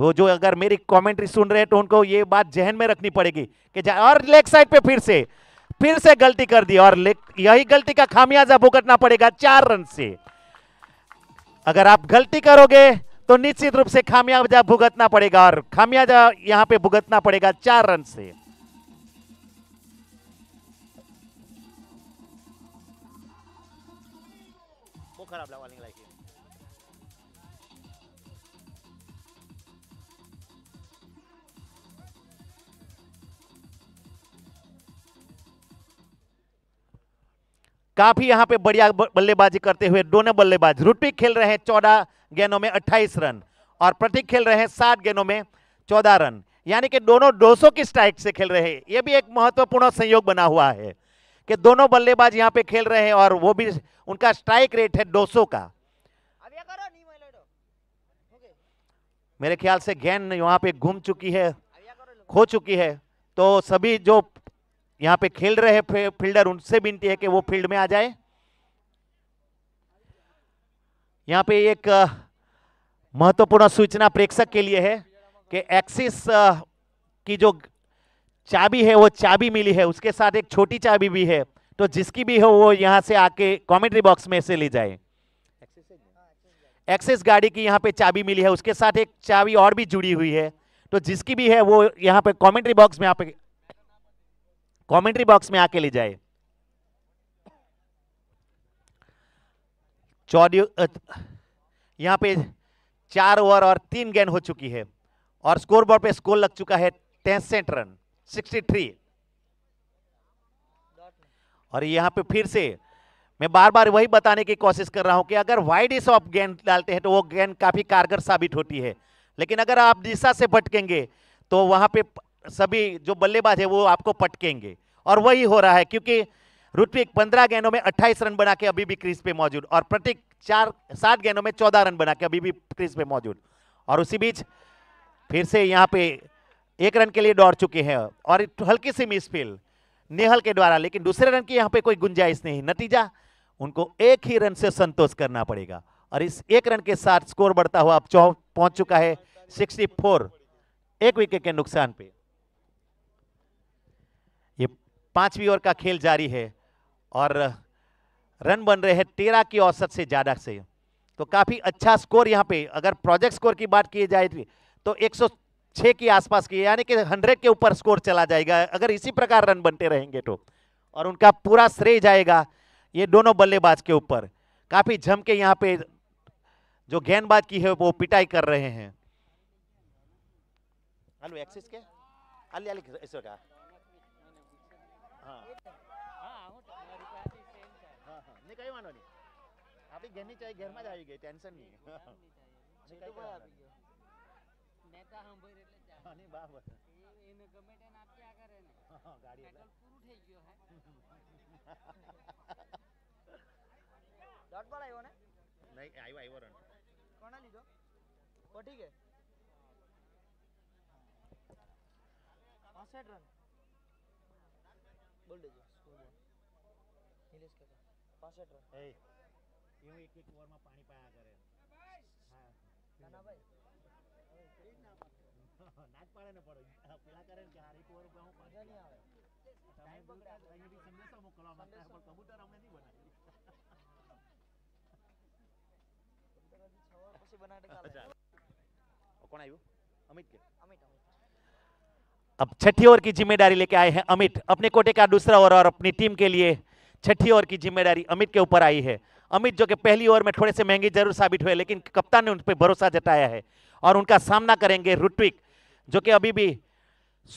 वो जो अगर मेरी कमेंट्री सुन रहे हैं तो उनको ये बात जहन में रखनी पड़ेगी कि और लेग साइड पे फिर से फिर से गलती कर दी और यही गलती का खामियाजा भुगतना पड़ेगा चार रन से अगर आप गलती करोगे तो निश्चित रूप से खामियाजा भुगतना पड़ेगा और खामियाजा यहाँ पे भुगतना पड़ेगा चार रन से kharaab waling lagi. काफी यहां पे बढ़िया बल्लेबाजी करते हुए दोनों बल्लेबाज रुटी खेल रहे हैं चौदह गेंदों में 28 रन और प्रतीक खेल रहे हैं सात गेंदों में 14 रन यानी कि दोनों 200 की स्ट्राइक से खेल रहे हैं यह भी एक महत्वपूर्ण संयोग बना हुआ है कि दोनों बल्लेबाज यहाँ पे खेल रहे हैं और वो भी उनका स्ट्राइक रेट है दो सौ का मेरे ख्याल से गेंद यहाँ पे घूम चुकी है खो चुकी है तो सभी जो यहाँ पे खेल रहे हैं फील्डर उनसे विनती है कि वो फील्ड में आ जाए यहाँ पे एक महत्वपूर्ण सूचना प्रेक्षक के लिए है कि एक्सिस की जो चाबी है वो चाबी मिली है उसके साथ एक छोटी चाबी भी है तो जिसकी भी हो वो यहाँ से आके कॉमेंट्री बॉक्स में से ले जाए एक्सेस गाड़ी की यहाँ पे चाबी मिली है उसके साथ एक चाबी और भी जुड़ी हुई है तो जिसकी भी है वो यहाँ पे कॉमेंट्री बॉक्स में आप कॉमेंट्री बॉक्स में आके ले जाए चौदह यहाँ पे चार ओवर और तीन गेंद हो चुकी है और स्कोरबोर्ड पे स्कोर लग चुका है तेसठ रन 63 और यहां पे फिर से मैं बार बार वही बताने की कोशिश कर रहा हूं कि अगर वाइड इस ऑफ गेंद डालते हैं तो वो गेंद काफी कारगर साबित होती है लेकिन अगर आप दिशा से भटकेंगे तो वहां पे सभी जो बल्लेबाज है वो आपको पटकेंगे और वही हो रहा है क्योंकि ऋत्विक पंद्रह गेंदों में अट्ठाईस रन बना के अभी भी क्रीज पे मौजूद और प्रतीक चार सात गेंदों में चौदह रन बना के अभी भी क्रीज पे मौजूद और उसी बीच फिर से यहाँ पे एक रन के लिए दौड़ चुके हैं और हल्की सी मिसफील्ड नेहल के द्वारा लेकिन दूसरे रन की यहाँ पे कोई गुंजाइश नहीं नतीजा उनको एक ही रन से संतोष करना पड़ेगा और इस एक रन के साथ स्कोर बढ़ता हुआ अब पहुंच चुका है 64 एक विकेट के नुकसान पे ये पांचवी ओवर का खेल जारी है और रन बन रहे हैं तेरह की औसत से ज़्यादा से तो काफ़ी अच्छा स्कोर यहाँ पे अगर प्रोजेक्ट स्कोर की बात की जाए तो एक छः के आसपास की यानी कि हंड्रेड के ऊपर स्कोर चला जाएगा अगर इसी प्रकार रन बनते रहेंगे तो और उनका पूरा श्रेय जाएगा ये दोनों बल्लेबाज के ऊपर काफ़ी जम के यहाँ पे जो गेंदबाज की है वो पिटाई कर रहे हैं हेलो एक्सिस के अली अली इसका हाँ, हाँ नहीं कहीं मानो नहीं आप ही घेरनी चाहिए घर में जाएगी टेंशन नहीं [LAUGHS] વાર્તા સાંભળે એટલે ચાલે આની બાબત એને ગમે તેને આપ્યા કરે ને ગાડી પેટ્રોલ પૂરું થઈ ગયો હે ડોટ બોલ આવ્યો ને નહીં આવ્યો આવ્યો રન કોણે લીધો પટી કે પાસઠ રન બોલ દેજો સ્કોર બોલ નિલેશ કાકા પાસઠ રન એ એવું એક એક ઓવરમાં પાણી પાયા કરે હા નાના ભાઈ પડો પેલા કરે કે આ હું નહીં આવે સંદેશો મોકલવા માંગતા પણ કબૂતર નહીં બનાવી પછી अब छठी ओवर की जिम्मेदारी लेके आए हैं अमित अपने कोटे का दूसरा ओवर और अपनी टीम के लिए छठी ओवर की जिम्मेदारी अमित के ऊपर आई है अमित जो कि पहली ओवर में थोड़े से महंगी जरूर साबित हुए लेकिन कप्तान ने उन पर भरोसा जताया है और उनका सामना करेंगे ऋत्विक जो कि अभी भी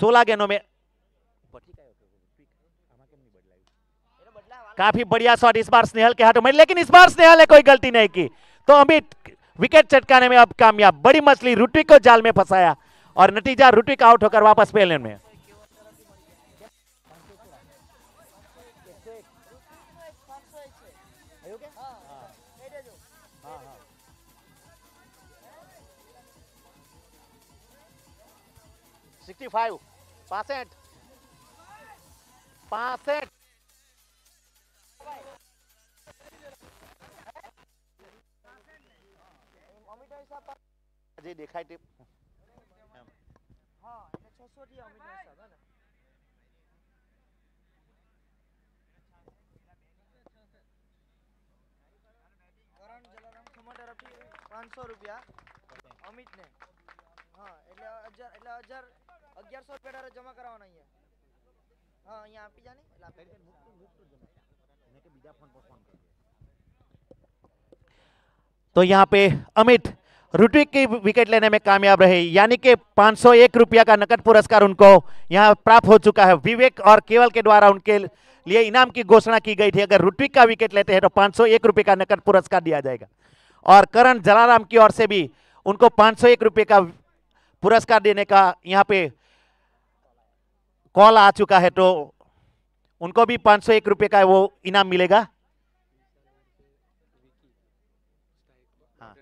16 गेंदों में काफी बढ़िया शॉट इस बार स्नेहल के हाथों में लेकिन इस बार स्नेहल ने कोई गलती नहीं की तो अमित विकेट चटकाने में अब कामयाब बड़ी मछली रुटविक को जाल में फंसाया और नतीजा रुटविक आउट होकर वापस पेलन में 55 65 65 अमित भाई साहब जी दिखाई दे हां એટલે 600 રૂપિયા अमित સાબ હ ને 600 રૂપિયા 500 રૂપિયા अमित ને હા એટલે 1000 એટલે 1000 અગિયારસો રૂપિયા તારે જમા કરાવવાના અહીંયા હા અહીંયા આપી જાને એટલે तो यहाँ पे अमित रुटिक की विकेट लेने में कामयाब रहे यानी कि 501 रुपया का नकद पुरस्कार उनको यहाँ प्राप्त हो चुका है विवेक और केवल के द्वारा उनके लिए इनाम की घोषणा की गई थी अगर रुटिक का विकेट लेते हैं तो 501 रुपये का नकद पुरस्कार दिया जाएगा और करण जलाराम की ओर से भी उनको 501 रुपये का पुरस्कार देने का यहाँ पे कॉल आ चुका है तो उनको भी पांच सौ एक रुपये का वो इनाम मिलेगा हाँ।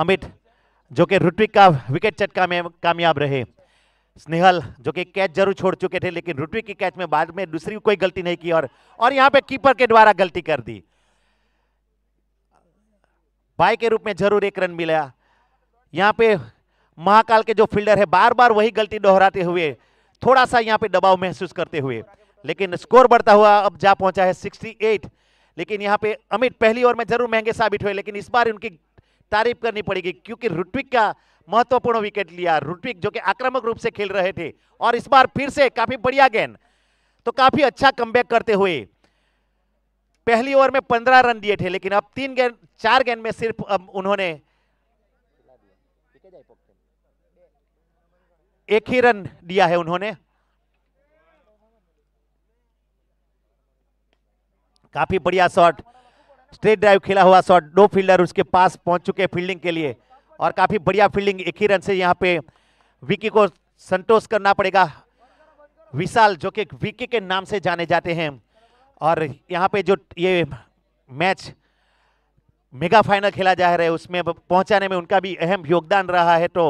अमित जो कि ऋत्विक का विकेट चटका में कामयाब रहे स्नेहल जो कि कैच जरूर छोड़ चुके थे लेकिन ऋत्विक की कैच में बाद में दूसरी कोई गलती नहीं की और और यहां पे कीपर के द्वारा गलती कर दी भाई के रूप में जरूर एक रन मिला यहाँ पे महाकाल के जो फील्डर है बार बार वही गलती दोहराते हुए थोड़ा सा यहाँ पे दबाव महसूस करते हुए लेकिन स्कोर बढ़ता हुआ अब जा पहुंचा है 68 लेकिन यहाँ पे अमित पहली ओवर में जरूर महंगे साबित हुए लेकिन इस बार उनकी तारीफ करनी पड़ेगी क्योंकि रुटविक का महत्वपूर्ण विकेट लिया रुटविक जो कि आक्रामक रूप से खेल रहे थे और इस बार फिर से काफी बढ़िया गेंद तो काफी अच्छा कम करते हुए पहली ओवर में पंद्रह रन दिए थे लेकिन अब तीन गेंद चार गेंद में सिर्फ अब उन्होंने एक ही रन दिया है उन्होंने काफी बढ़िया शॉट स्ट्रेट ड्राइव खेला हुआ शॉट दो फील्डर उसके पास पहुंच चुके हैं फील्डिंग के लिए और काफी बढ़िया फील्डिंग एक ही रन से यहां पे विकी को संतोष करना पड़ेगा विशाल जो कि विकी के नाम से जाने जाते हैं और यहाँ पे जो ये मैच मेगा फाइनल खेला जा रहा है उसमें पहुंचाने में उनका भी अहम योगदान रहा है तो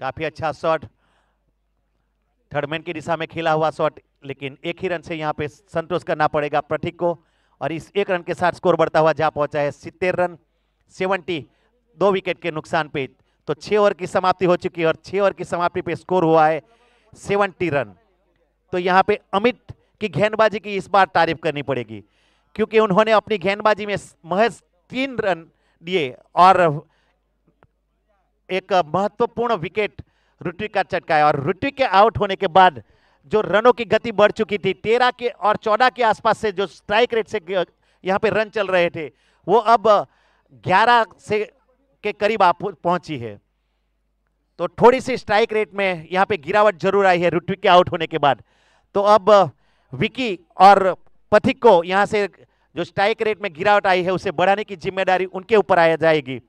काफी अच्छा शॉट थर्डमैन की दिशा में खेला हुआ शॉट लेकिन एक ही रन से यहाँ पे संतोष करना पड़ेगा प्रतीक को और इस एक रन के साथ स्कोर बढ़ता हुआ जा पहुंचा है सितर रन सेवेंटी दो विकेट के नुकसान पे तो छह ओवर की समाप्ति हो चुकी है और छह ओवर की समाप्ति पे स्कोर हुआ है सेवनटी रन तो यहाँ पे अमित की गेंदबाजी की इस बार तारीफ करनी पड़ेगी क्योंकि उन्होंने अपनी गेंदबाजी में महज तीन रन दिए और एक महत्वपूर्ण विकेट रुटी का चटकाया और रुटी के आउट होने के बाद जो रनों की गति बढ़ चुकी थी तेरह के और चौदह के आसपास से जो स्ट्राइक रेट से यहाँ पे रन चल रहे थे वो अब ग्यारह से के करीब आप पहुंची है तो थोड़ी सी स्ट्राइक रेट में यहाँ पे गिरावट जरूर आई है रुटविक के आउट होने के बाद तो अब विकी uh, और पथिक को यहाँ से जो स्ट्राइक रेट में गिरावट आई है उसे बढ़ाने की जिम्मेदारी उनके ऊपर आया जाएगी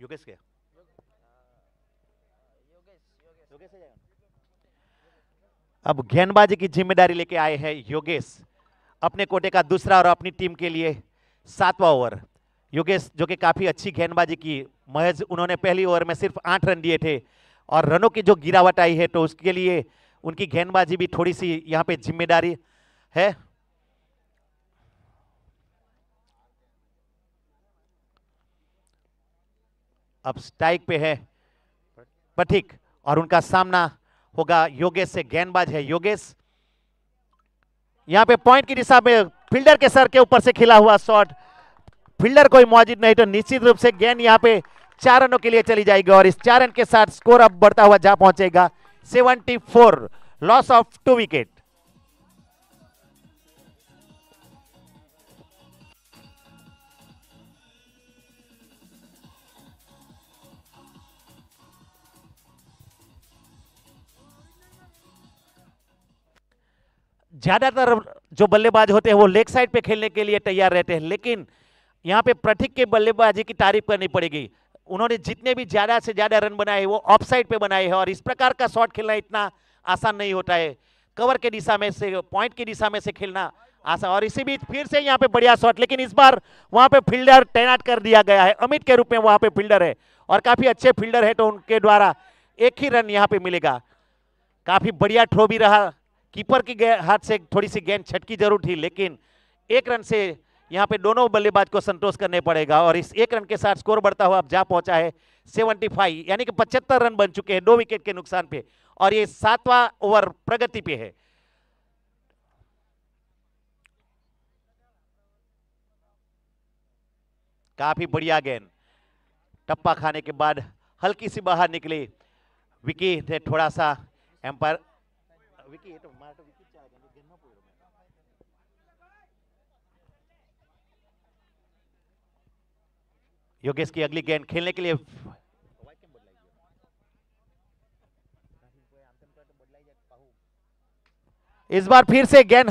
योगेश के अब गेंदबाजी की जिम्मेदारी लेके आए हैं योगेश अपने कोटे का दूसरा और अपनी टीम के लिए सातवां ओवर योगेश जो कि काफ़ी अच्छी गेंदबाजी की महज उन्होंने पहली ओवर में सिर्फ आठ रन दिए थे और रनों की जो गिरावट आई है तो उसके लिए उनकी गेंदबाजी भी थोड़ी सी यहाँ पे जिम्मेदारी है अब स्ट्राइक पे है पठिक और उनका सामना होगा योगेश से गेंदबाज है योगेश यहाँ पे पॉइंट की दिशा में फील्डर के सर के ऊपर से खिला हुआ शॉट फील्डर कोई मौजूद नहीं तो निश्चित रूप से गेंद यहाँ पे चार रनों के लिए चली जाएगी और इस चार रन के साथ स्कोर अब बढ़ता हुआ जा पहुंचेगा 74 लॉस ऑफ टू विकेट ज़्यादातर जो बल्लेबाज होते हैं वो लेग साइड पे खेलने के लिए तैयार रहते हैं लेकिन यहाँ पे प्रतीक के बल्लेबाजी की तारीफ करनी पड़ेगी उन्होंने जितने भी ज़्यादा से ज़्यादा रन बनाए वो ऑफ साइड पे बनाए हैं और इस प्रकार का शॉट खेलना इतना आसान नहीं होता है कवर के दिशा में से पॉइंट की दिशा में से खेलना आसान और इसी बीच फिर से यहाँ पे बढ़िया शॉट लेकिन इस बार वहाँ पे फील्डर तैनात कर दिया गया है अमित के रूप में वहाँ पे फील्डर है और काफ़ी अच्छे फील्डर है तो उनके द्वारा एक ही रन यहाँ पे मिलेगा काफ़ी बढ़िया थ्रो भी रहा कीपर की हाथ से थोड़ी सी गेंद छटकी जरूर थी लेकिन एक रन से यहाँ पे दोनों बल्लेबाज को संतोष करने पड़ेगा और इस एक रन के साथ स्कोर बढ़ता हुआ अब जा पहुंचा है 75 यानी कि 75 रन बन चुके हैं दो विकेट के नुकसान पे और ये सातवां ओवर प्रगति पे है काफी बढ़िया गेंद टप्पा खाने के बाद हल्की सी बाहर निकली विकी ने थोड़ा सा एम्पायर विकेट मार्ट വിക്കറ്റ് ഉമ്മാരുടെ വിക്കറ്റ് ചാകൻ്റെ ഗന്ന പോയിരുന്നു योगेश की अगली गेंद खेलने के लिए इस बार फिर से गेंद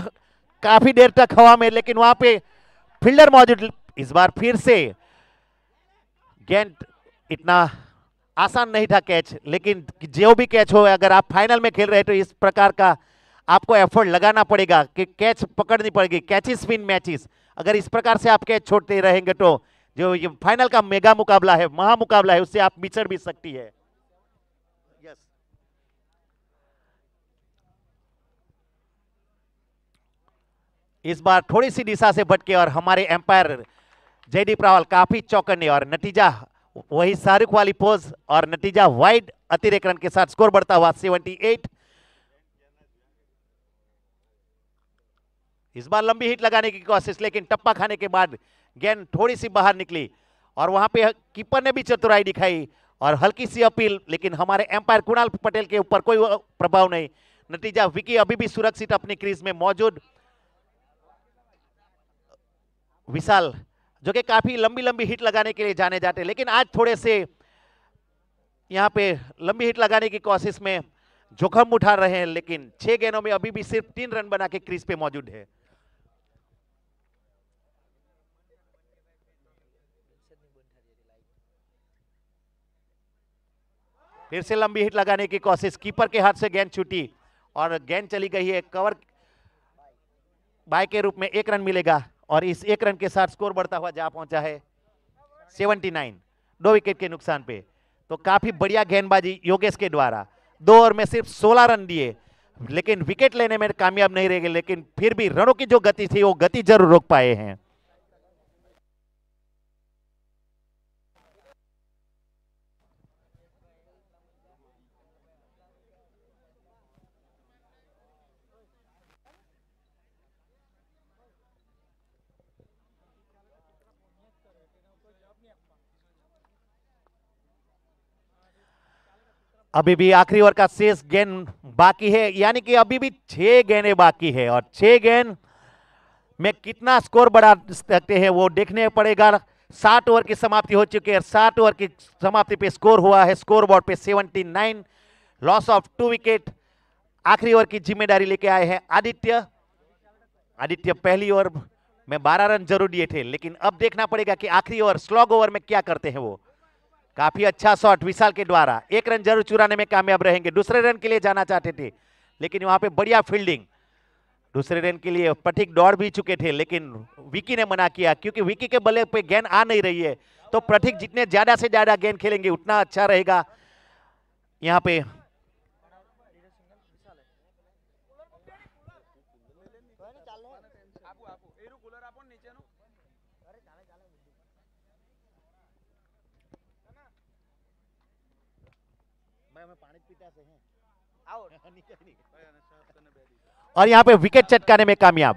काफी देर तक हवा में लेकिन वहां पे फील्डर मौजूद इस बार फिर से गेंद इतना आसान नहीं था कैच लेकिन जो भी कैच हो अगर आप फाइनल में खेल रहे तो इस प्रकार का आपको एफर्ट लगाना पड़ेगा कि कैच पकड़नी पड़ेगी कैचिस विन मैचिस अगर इस प्रकार से आप कैच छोड़ते रहेंगे तो जो ये फाइनल का मेगा मुकाबला है महा मुकाबला है उससे आप बिछड़ भी सकती है इस बार थोड़ी सी दिशा से भटके और हमारे एम्पायर जयदीप रावल काफी चौकने और नतीजा वही शाहरुख वाली पोज और नतीजा वाइड अतिरेक रन के साथ स्कोर बढ़ता हुआ 78 इस बार लंबी हिट लगाने की कोशिश लेकिन टप्पा खाने के बाद गेंद थोड़ी सी बाहर निकली और वहां पे कीपर ने भी चतुराई दिखाई और हल्की सी अपील लेकिन हमारे एम्पायर कुणाल पटेल के ऊपर कोई प्रभाव नहीं नतीजा विकी अभी भी सुरक्षित अपनी क्रीज में मौजूद विशाल जो कि काफ़ी लंबी लंबी हिट लगाने के लिए जाने जाते हैं लेकिन आज थोड़े से यहाँ पे लंबी हिट लगाने की कोशिश में जोखम उठा रहे हैं लेकिन छह गेंदों में अभी भी सिर्फ तीन रन बना के क्रीज पे मौजूद है फिर से लंबी हिट लगाने की कोशिश कीपर के हाथ से गेंद छूटी और गेंद चली गई है कवर बाय के रूप में एक रन मिलेगा और इस एक रन के साथ स्कोर बढ़ता हुआ जा पहुंचा है 79 दो विकेट के नुकसान पे तो काफी बढ़िया गेंदबाजी योगेश के द्वारा दो ओवर में सिर्फ 16 रन दिए लेकिन विकेट लेने में कामयाब नहीं रहेगी लेकिन फिर भी रनों की जो गति थी वो गति जरूर रोक पाए हैं अभी भी आखिरी ओवर का शेष गेंद बाकी है यानी कि अभी भी छह गेंदें बाकी है और छह गेंद में कितना स्कोर बढ़ा सकते हैं वो देखने पड़ेगा साठ ओवर की समाप्ति हो चुकी है साठ ओवर की समाप्ति पे स्कोर हुआ है स्कोर बोर्ड पे 79 लॉस ऑफ टू विकेट आखिरी ओवर की जिम्मेदारी लेके आए हैं आदित्य आदित्य पहली ओवर में 12 रन जरूर दिए थे लेकिन अब देखना पड़ेगा कि आखिरी ओवर स्लॉग ओवर में क्या करते हैं वो काफी अच्छा शॉट विशाल के द्वारा एक रन जरूर चुराने में कामयाब रहेंगे दूसरे रन के लिए जाना चाहते थे लेकिन वहां पे बढ़िया फील्डिंग दूसरे रन के लिए पठिक दौड़ भी चुके थे लेकिन विकी ने मना किया क्योंकि विकी के बल्ले पे गेंद आ नहीं रही है तो पठिक जितने ज्यादा से ज्यादा गेंद खेलेंगे उतना अच्छा रहेगा यहाँ पे और यहां पे विकेट चटकाने में कामयाब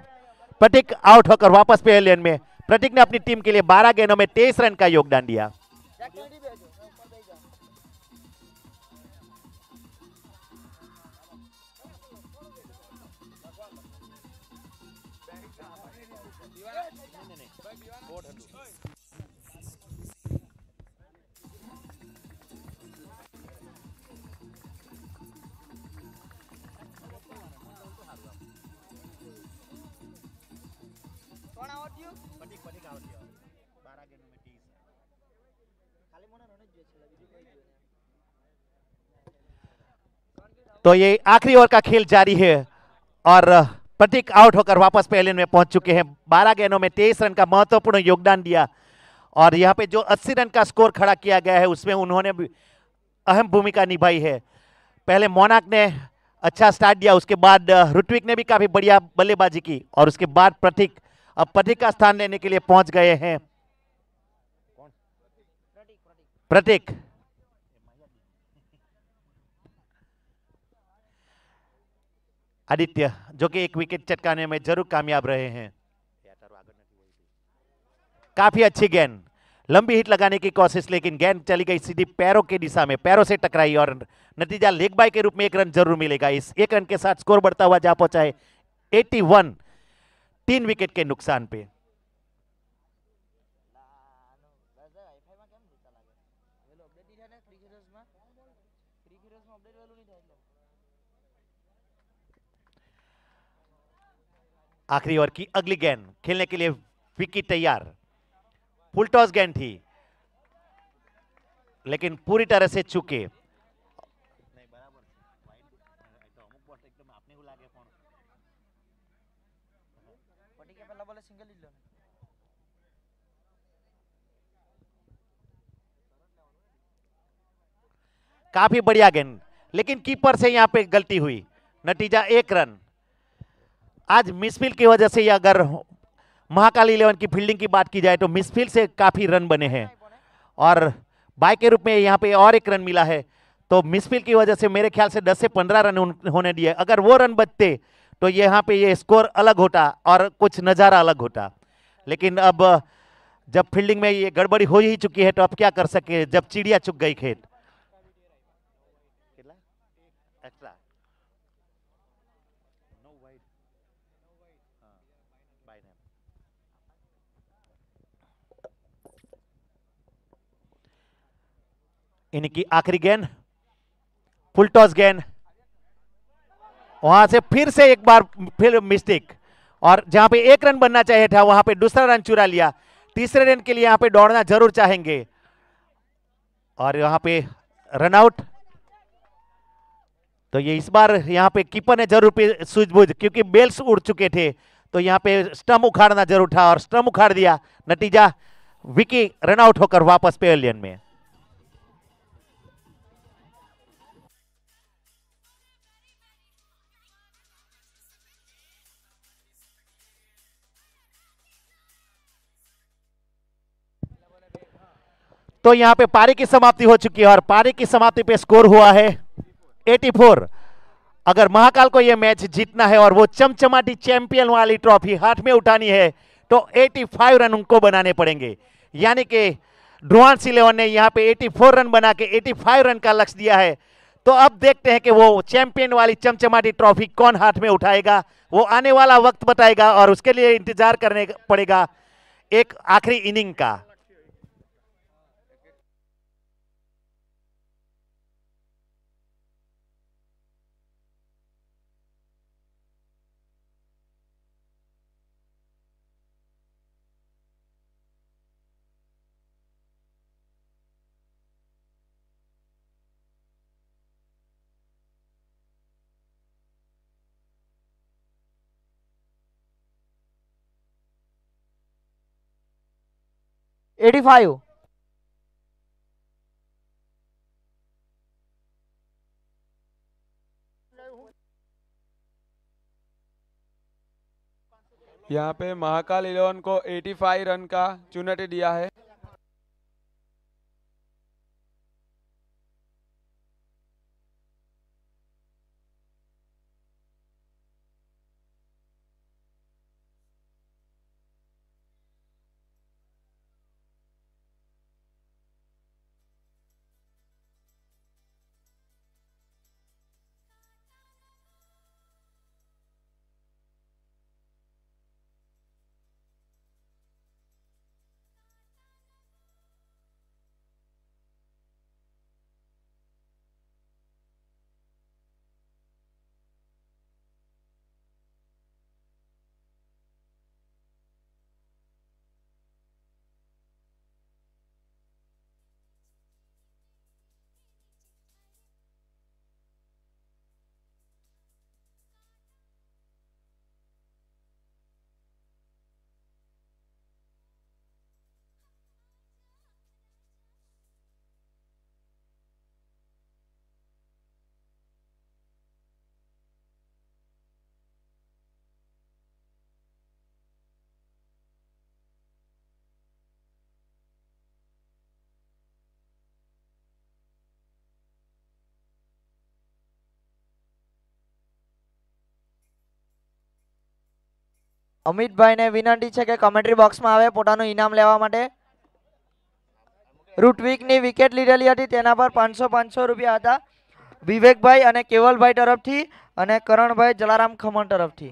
प्रतीक आउट होकर वापस पे लेन में प्रतीक ने अपनी टीम के लिए 12 गेंदों में तेईस रन का योगदान दिया तो ये आखिरी ओवर का खेल जारी है और प्रतीक आउट होकर वापस पहले में पहुंच चुके हैं बारह गेंदों में तेईस रन का महत्वपूर्ण योगदान दिया और यहाँ पे जो अस्सी रन का स्कोर खड़ा किया गया है उसमें उन्होंने अहम भूमिका निभाई है पहले मोनाक ने अच्छा स्टार्ट दिया उसके बाद रुटविक ने भी काफ़ी बढ़िया बल्लेबाजी की और उसके बाद प्रतीक अब प्रतीक का स्थान लेने के लिए पहुंच गए हैं प्रतीक आदित्य जो कि एक विकेट चटकाने में जरूर कामयाब रहे हैं काफी अच्छी गेंद लंबी हिट लगाने की कोशिश लेकिन गेंद चली गई सीधी पैरों की दिशा में पैरों से टकराई और नतीजा लेग बाय के रूप में एक रन जरूर मिलेगा इस एक रन के साथ स्कोर बढ़ता हुआ जा पहुंचा है 81 तीन विकेट के नुकसान पे आखिरी ओवर की अगली गेंद खेलने के लिए विकेट तैयार फुल टॉस गेंद थी लेकिन पूरी तरह से चुके काफी बढ़िया गेंद लेकिन कीपर से यहां पे गलती हुई नतीजा एक रन आज मिसफील्ड की वजह से अगर महाकाल इलेवन की फील्डिंग की बात की जाए तो मिसफील्ड से काफ़ी रन बने हैं और बाय के रूप में यहाँ पे और एक रन मिला है तो मिसफील्ड की वजह से मेरे ख्याल से 10 से 15 रन होने दिए अगर वो रन बचते तो यहाँ पे ये स्कोर अलग होता और कुछ नज़ारा अलग होता लेकिन अब जब फील्डिंग में ये गड़बड़ी हो ही चुकी है तो अब क्या कर सके जब चिड़िया चुक गई खेत इनकी आखिरी गेंद फुल टॉस गेंद वहां से फिर से एक बार फिर मिस्टेक और जहां पे एक रन बनना चाहिए था वहां पे दूसरा रन चुरा लिया तीसरे रन के लिए यहां पे दौड़ना जरूर चाहेंगे और यहां पे रनआउट तो ये इस बार यहाँ पे कीपर ने जरूर पे सूझबूझ क्योंकि बेल्स उड़ चुके थे तो यहाँ पे स्टम उखाड़ना जरूर था और स्टम उखाड़ दिया नतीजा विकी रनआउट होकर वापस पेविलियन में तो यहां पे पारी की समाप्ति हो चुकी है और पारी की समाप्ति पे स्कोर हुआ है 84 अगर महाकाल को यह मैच जीतना है और वो चमचमाटी चैंपियन वाली ट्रॉफी हाथ में उठानी है तो 85 रन उनको बनाने पड़ेंगे यानी कि ड्रुआंस इलेवन ने यहाँ पे 84 रन बना के 85 रन का लक्ष्य दिया है तो अब देखते हैं कि वो चैंपियन वाली चमचमाटी ट्रॉफी कौन हाथ में उठाएगा वो आने वाला वक्त बताएगा और उसके लिए इंतजार करने पड़ेगा एक आखिरी इनिंग का एटी फाइव यहाँ पे महाकाल इलेवन को 85 रन का चुनौती दिया है અમિતભાઈ ને વિનંતી છે કે કમેન્ટ્રી બોક્સમાં આવે પોતાનું ઇનામ લેવા માટે ની વિકેટ લીધેલી હતી તેના પર પાંચસો પાંચસો રૂપિયા હતા વિવેકભાઈ અને કેવલભાઈ તરફથી અને કરણભાઈ જલારામ ખમણ તરફથી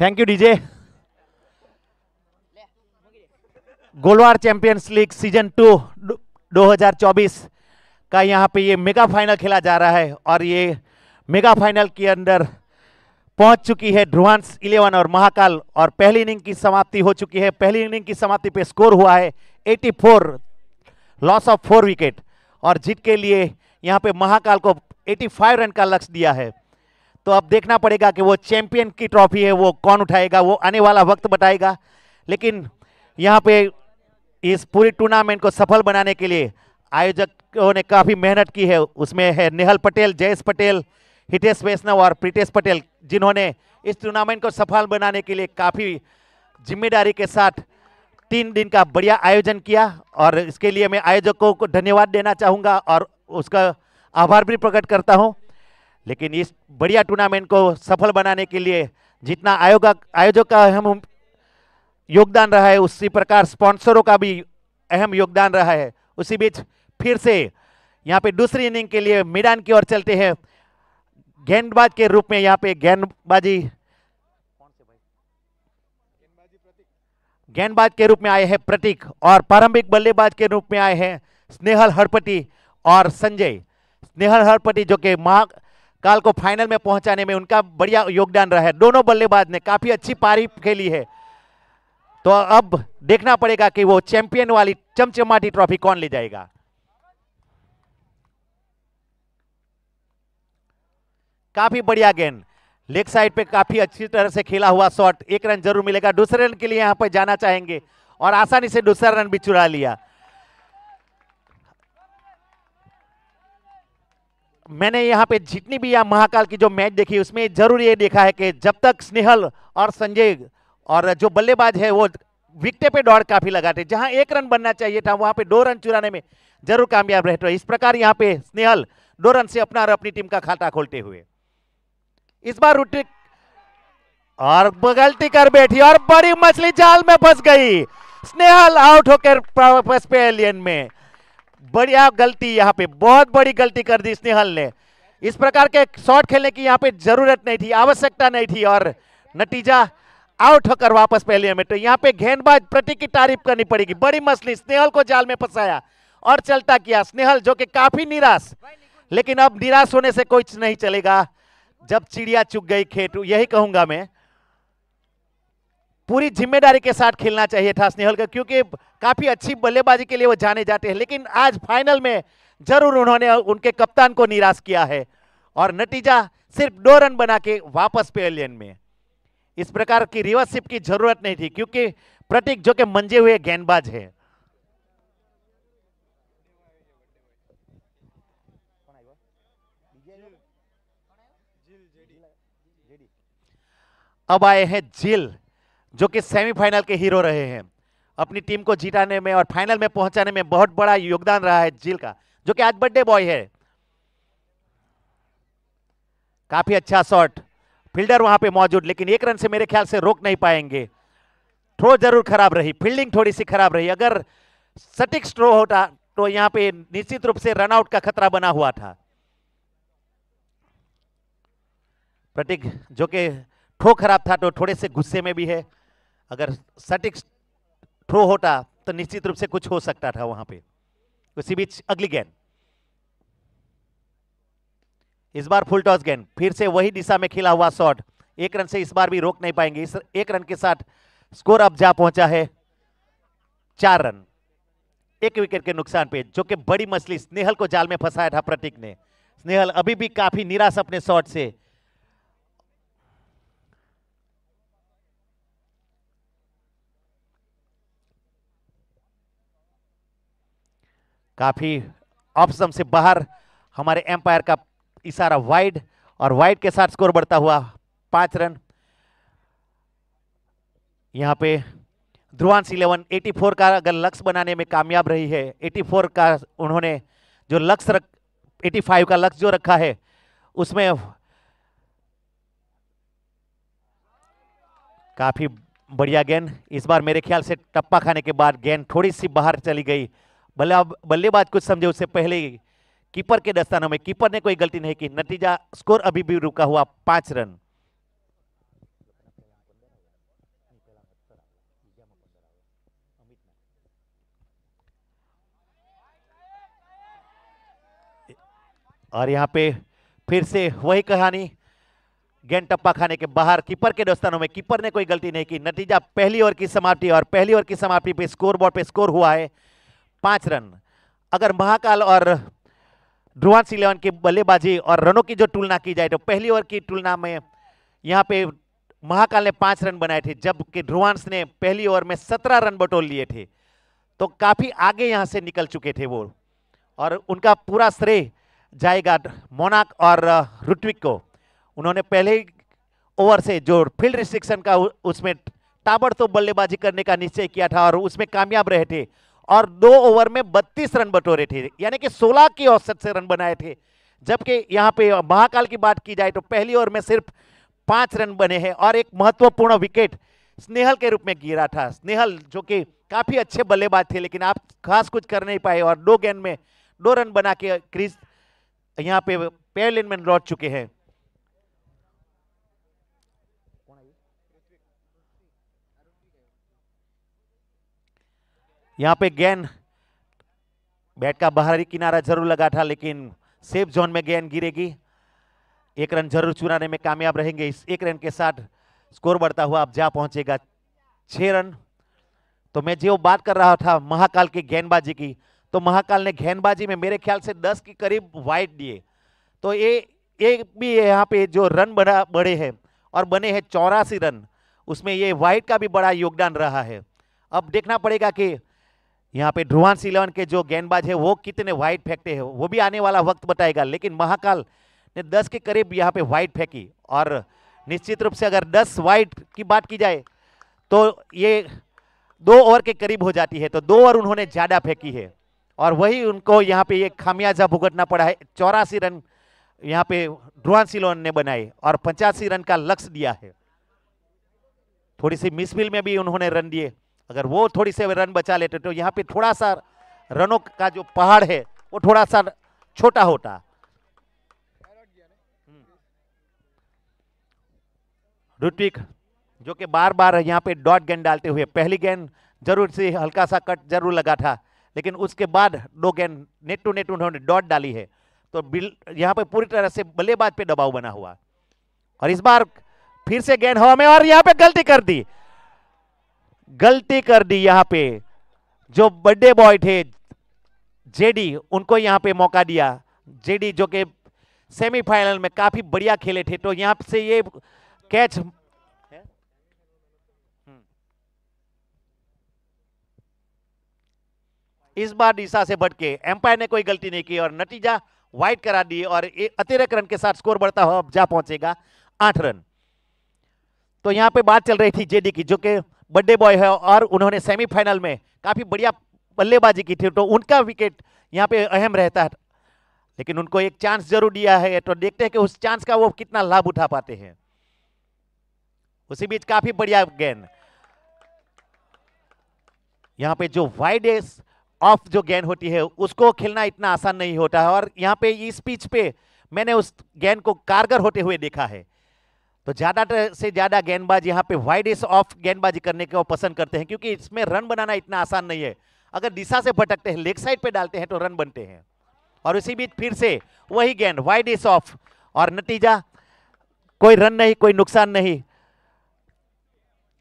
thank you DJ Golwar champions league season two 2024 का यहां पे ये मेगा फाइनल खेला जा रहा है और ये मेगा फाइनल के अंदर पहुंच चुकी है ध्रुवांश इलेवन और महाकाल और पहली इनिंग की समाप्ति हो चुकी है पहली इनिंग की समाप्ति पे स्कोर हुआ है 84 लॉस ऑफ फोर विकेट और जीत के लिए यहाँ पे महाकाल को 85 रन का लक्ष्य दिया है तो अब देखना पड़ेगा कि वो चैंपियन की ट्रॉफी है वो कौन उठाएगा वो आने वाला वक्त बताएगा लेकिन यहाँ पे इस पूरी टूर्नामेंट को सफल बनाने के लिए आयोजकों ने काफ़ी मेहनत की है उसमें है नेहल पटेल जयेश पटेल हितेश वैष्णव और प्रीतेश पटेल जिन्होंने इस टूर्नामेंट को सफल बनाने के लिए काफ़ी जिम्मेदारी के साथ तीन दिन का बढ़िया आयोजन किया और इसके लिए मैं आयोजकों को धन्यवाद देना चाहूँगा और उसका आभार भी प्रकट करता हूँ लेकिन इस बढ़िया टूर्नामेंट को सफल बनाने के लिए जितना आयोग आयोजक का अहम योगदान रहा है उसी प्रकार स्पॉन्सरों का भी अहम योगदान रहा है उसी बीच फिर से यहाँ पे दूसरी इनिंग के लिए मैदान की ओर चलते हैं गेंदबाज के रूप में यहाँ पे गेंदबाजी गेंदबाज के रूप में आए हैं प्रतीक और प्रारंभिक बल्लेबाज के रूप में आए हैं स्नेहल हड़पति और संजय स्नेहल हड़पति जो कि महाकाल को फाइनल में पहुंचाने में उनका बढ़िया योगदान रहा है दोनों बल्लेबाज ने काफ़ी अच्छी पारी खेली है तो अब देखना पड़ेगा कि वो चैंपियन वाली चमचमाटी ट्रॉफी कौन ले जाएगा काफ़ी बढ़िया गेंद लेग साइड पे काफी अच्छी तरह से खेला हुआ शॉट एक रन जरूर मिलेगा दूसरे रन के लिए यहां पर जाना चाहेंगे और आसानी से दूसरा रन भी चुरा लिया मैंने यहाँ पे जितनी भी यह महाकाल की जो मैच देखी उसमें जरूर ये देखा है कि जब तक स्नेहल और संजय और जो बल्लेबाज है वो विकटे पे दौड़ काफी लगाते जहां एक रन बनना चाहिए था वहां पे दो रन चुराने में जरूर कामयाब रहते इस प्रकार यहाँ पे स्नेहल दो रन से अपना और अपनी टीम का खाता खोलते हुए इस बार रूटी और गलती कर बैठी और बड़ी मछली जाल में फंस गई स्नेहल आउट होकर पे एलियन में बढ़िया गलती यहाँ पे बहुत बड़ी गलती कर दी स्नेहल ने इस प्रकार के शॉट खेलने की यहाँ पे जरूरत नहीं थी आवश्यकता नहीं थी और नतीजा आउट होकर वापस पहले में तो यहाँ पे गेंदबाज प्रतीक की तारीफ करनी पड़ेगी बड़ी मछली स्नेहल को जाल में फंसाया और चलता किया स्नेहल जो कि काफी निराश लेकिन अब निराश होने से कोई नहीं चलेगा जब चिड़िया चुग गई खेटू यही कहूंगा मैं पूरी जिम्मेदारी के साथ खेलना चाहिए था का क्योंकि काफी अच्छी बल्लेबाजी के लिए वो जाने जाते हैं लेकिन आज फाइनल में जरूर उन्होंने उनके कप्तान को निराश किया है और नतीजा सिर्फ दो रन बना के वापस पेलियन में इस प्रकार की रिवर्सिप की जरूरत नहीं थी क्योंकि प्रतीक जो कि मंजे हुए गेंदबाज है अब आए हैं जिल जो कि सेमीफाइनल के हीरो रहे हैं अपनी टीम को जिताने में और फाइनल में पहुंचाने में बहुत बड़ा योगदान रहा है जिल का जो कि आज बर्थडे बॉय है काफी अच्छा शॉट फील्डर वहां पे मौजूद लेकिन एक रन से मेरे ख्याल से रोक नहीं पाएंगे थ्रो जरूर खराब रही फील्डिंग थोड़ी सी खराब रही अगर सटीक स्ट्रो होता तो यहां पे निश्चित रूप से रनआउट का खतरा बना हुआ था प्रतीक जो कि थ्रो खराब था तो थोड़े से गुस्से में भी है अगर सटीक थ्रो होता तो निश्चित रूप से कुछ हो सकता था वहां पे उसी बीच अगली गेंद इस बार फुल टॉस गेंद फिर से वही दिशा में खिला हुआ शॉट एक रन से इस बार भी रोक नहीं पाएंगे इस एक रन के साथ स्कोर अब जा पहुंचा है चार रन एक विकेट के नुकसान पे जो कि बड़ी मछली स्नेहल को जाल में फंसाया था प्रतीक ने स्नेहल अभी भी काफी निराश अपने शॉट से काफ़ी ऑप्शन से बाहर हमारे एम्पायर का इशारा वाइड और वाइड के साथ स्कोर बढ़ता हुआ पांच रन यहाँ पे ध्रुवांश इलेवन 84 का अगर लक्ष्य बनाने में कामयाब रही है 84 का उन्होंने जो लक्ष्य रख फाइव का लक्ष्य जो रखा है उसमें काफ़ी बढ़िया गेंद इस बार मेरे ख्याल से टप्पा खाने के बाद गेंद थोड़ी सी बाहर चली गई भले आप बल्लेबाज कुछ समझे उससे पहले कीपर के दस्तानों में कीपर ने कोई गलती नहीं की नतीजा स्कोर अभी भी रुका हुआ पांच रन और यहां पे फिर से वही कहानी गेंद टप्पा खाने के बाहर कीपर के दोस्तानों में कीपर ने कोई गलती नहीं की नतीजा पहली ओवर की समाप्ति और पहली ओवर की समाप्ति पे स्कोर बोर्ड पे स्कोर हुआ है पांच रन अगर महाकाल और ध्रुवांश इलेवन की बल्लेबाजी और रनों की जो तुलना की जाए तो पहली ओवर की तुलना में यहाँ पे महाकाल ने पांच रन बनाए थे जबकि ध्रुवांश ने पहली ओवर में सत्रह रन बटोल लिए थे तो काफ़ी आगे यहाँ से निकल चुके थे वो और उनका पूरा श्रेय जाएगा मोनाक और रुटविक को उन्होंने पहले ओवर से जो फील्ड रिस्ट्रिक्शन का उसमें ताबड़तोड़ बल्लेबाजी करने का निश्चय किया था और उसमें कामयाब रहे थे और दो ओवर में 32 रन बटोरे थे यानी कि 16 की औसत से रन बनाए थे जबकि यहाँ पे महाकाल की बात की जाए तो पहली ओवर में सिर्फ पांच रन बने हैं और एक महत्वपूर्ण विकेट स्नेहल के रूप में गिरा था स्नेहल जो कि काफ़ी अच्छे बल्लेबाज थे लेकिन आप खास कुछ कर नहीं पाए और दो गेंद में दो रन बना के क्रीज यहाँ पे लेन में लौट चुके हैं यहाँ पे गेंद बैट का बाहरी किनारा जरूर लगा था लेकिन सेफ जोन में गेंद गिरेगी एक रन जरूर चुनाने में कामयाब रहेंगे इस एक रन के साथ स्कोर बढ़ता हुआ अब जा पहुंचेगा छः रन तो मैं जो बात कर रहा था महाकाल की गेंदबाजी की तो महाकाल ने गेंदबाजी में मेरे ख्याल से दस के करीब वाइट दिए तो ये एक भी यहाँ पे जो रन बड़ा बड़े हैं और बने हैं चौरासी रन उसमें ये वाइट का भी बड़ा योगदान रहा है अब देखना पड़ेगा कि यहाँ पे ध्रुवान सिलवन के जो गेंदबाज है वो कितने वाइड फेंकते हैं वो भी आने वाला वक्त बताएगा लेकिन महाकाल ने 10 के करीब यहाँ पे वाइड फेंकी और निश्चित रूप से अगर 10 वाइड की बात की जाए तो ये दो ओवर के करीब हो जाती है तो दो ओवर उन्होंने ज़्यादा फेंकी है और वही उनको यहाँ पे ये खामियाजा भुगतना पड़ा है चौरासी रन यहाँ पे ध्रुवान सिलोन ने बनाए और पचासी रन का लक्ष्य दिया है थोड़ी सी मिसबिल में भी उन्होंने रन दिए अगर वो थोड़ी से रन बचा लेते तो यहाँ पे थोड़ा सा रनों का जो पहाड़ है वो थोड़ा सा छोटा होता हम्म। ऋतिक जो कि बार बार यहाँ पे डॉट गेंद डालते हुए पहली गेंद जरूर से हल्का सा कट जरूर लगा था लेकिन उसके बाद दो गेंद नेट टू नेट उन्होंने डॉट डाली है तो बिल यहाँ पे पूरी तरह से बल्लेबाज पे दबाव बना हुआ और इस बार फिर से गेंद हवा में और यहाँ पे गलती कर दी गलती कर दी यहां पे जो बड़े बॉय थे जेडी उनको यहां पे मौका दिया जेडी जो कि सेमीफाइनल में काफी बढ़िया खेले थे तो यहां से ये कैच हम्म। इस बार दिशा से के एम्पायर ने कोई गलती नहीं की और नतीजा वाइट करा दी और अतिरिक्त रन के साथ स्कोर बढ़ता हो अब जा पहुंचेगा आठ रन तो यहां पे बात चल रही थी जेडी की जो कि बड्डे बॉय है और उन्होंने सेमीफाइनल में काफ़ी बढ़िया बल्लेबाजी की थी तो उनका विकेट यहाँ पे अहम रहता है लेकिन उनको एक चांस जरूर दिया है तो देखते हैं कि उस चांस का वो कितना लाभ उठा पाते हैं उसी बीच काफी बढ़िया गेंद यहाँ पे जो वाइड ऑफ जो गेंद होती है उसको खेलना इतना आसान नहीं होता है और यहाँ पे इस पिच पे मैंने उस गेंद को कारगर होते हुए देखा है तो ज्यादा से ज्यादा गेंदबाज यहाँ पे वाइड एस ऑफ गेंदबाजी करने को पसंद करते हैं क्योंकि इसमें रन बनाना इतना आसान नहीं है अगर दिशा से भटकते हैं लेग साइड पे डालते हैं तो रन बनते हैं और इसी बीच फिर से वही गेंद वाइड एस ऑफ और नतीजा कोई रन नहीं कोई नुकसान नहीं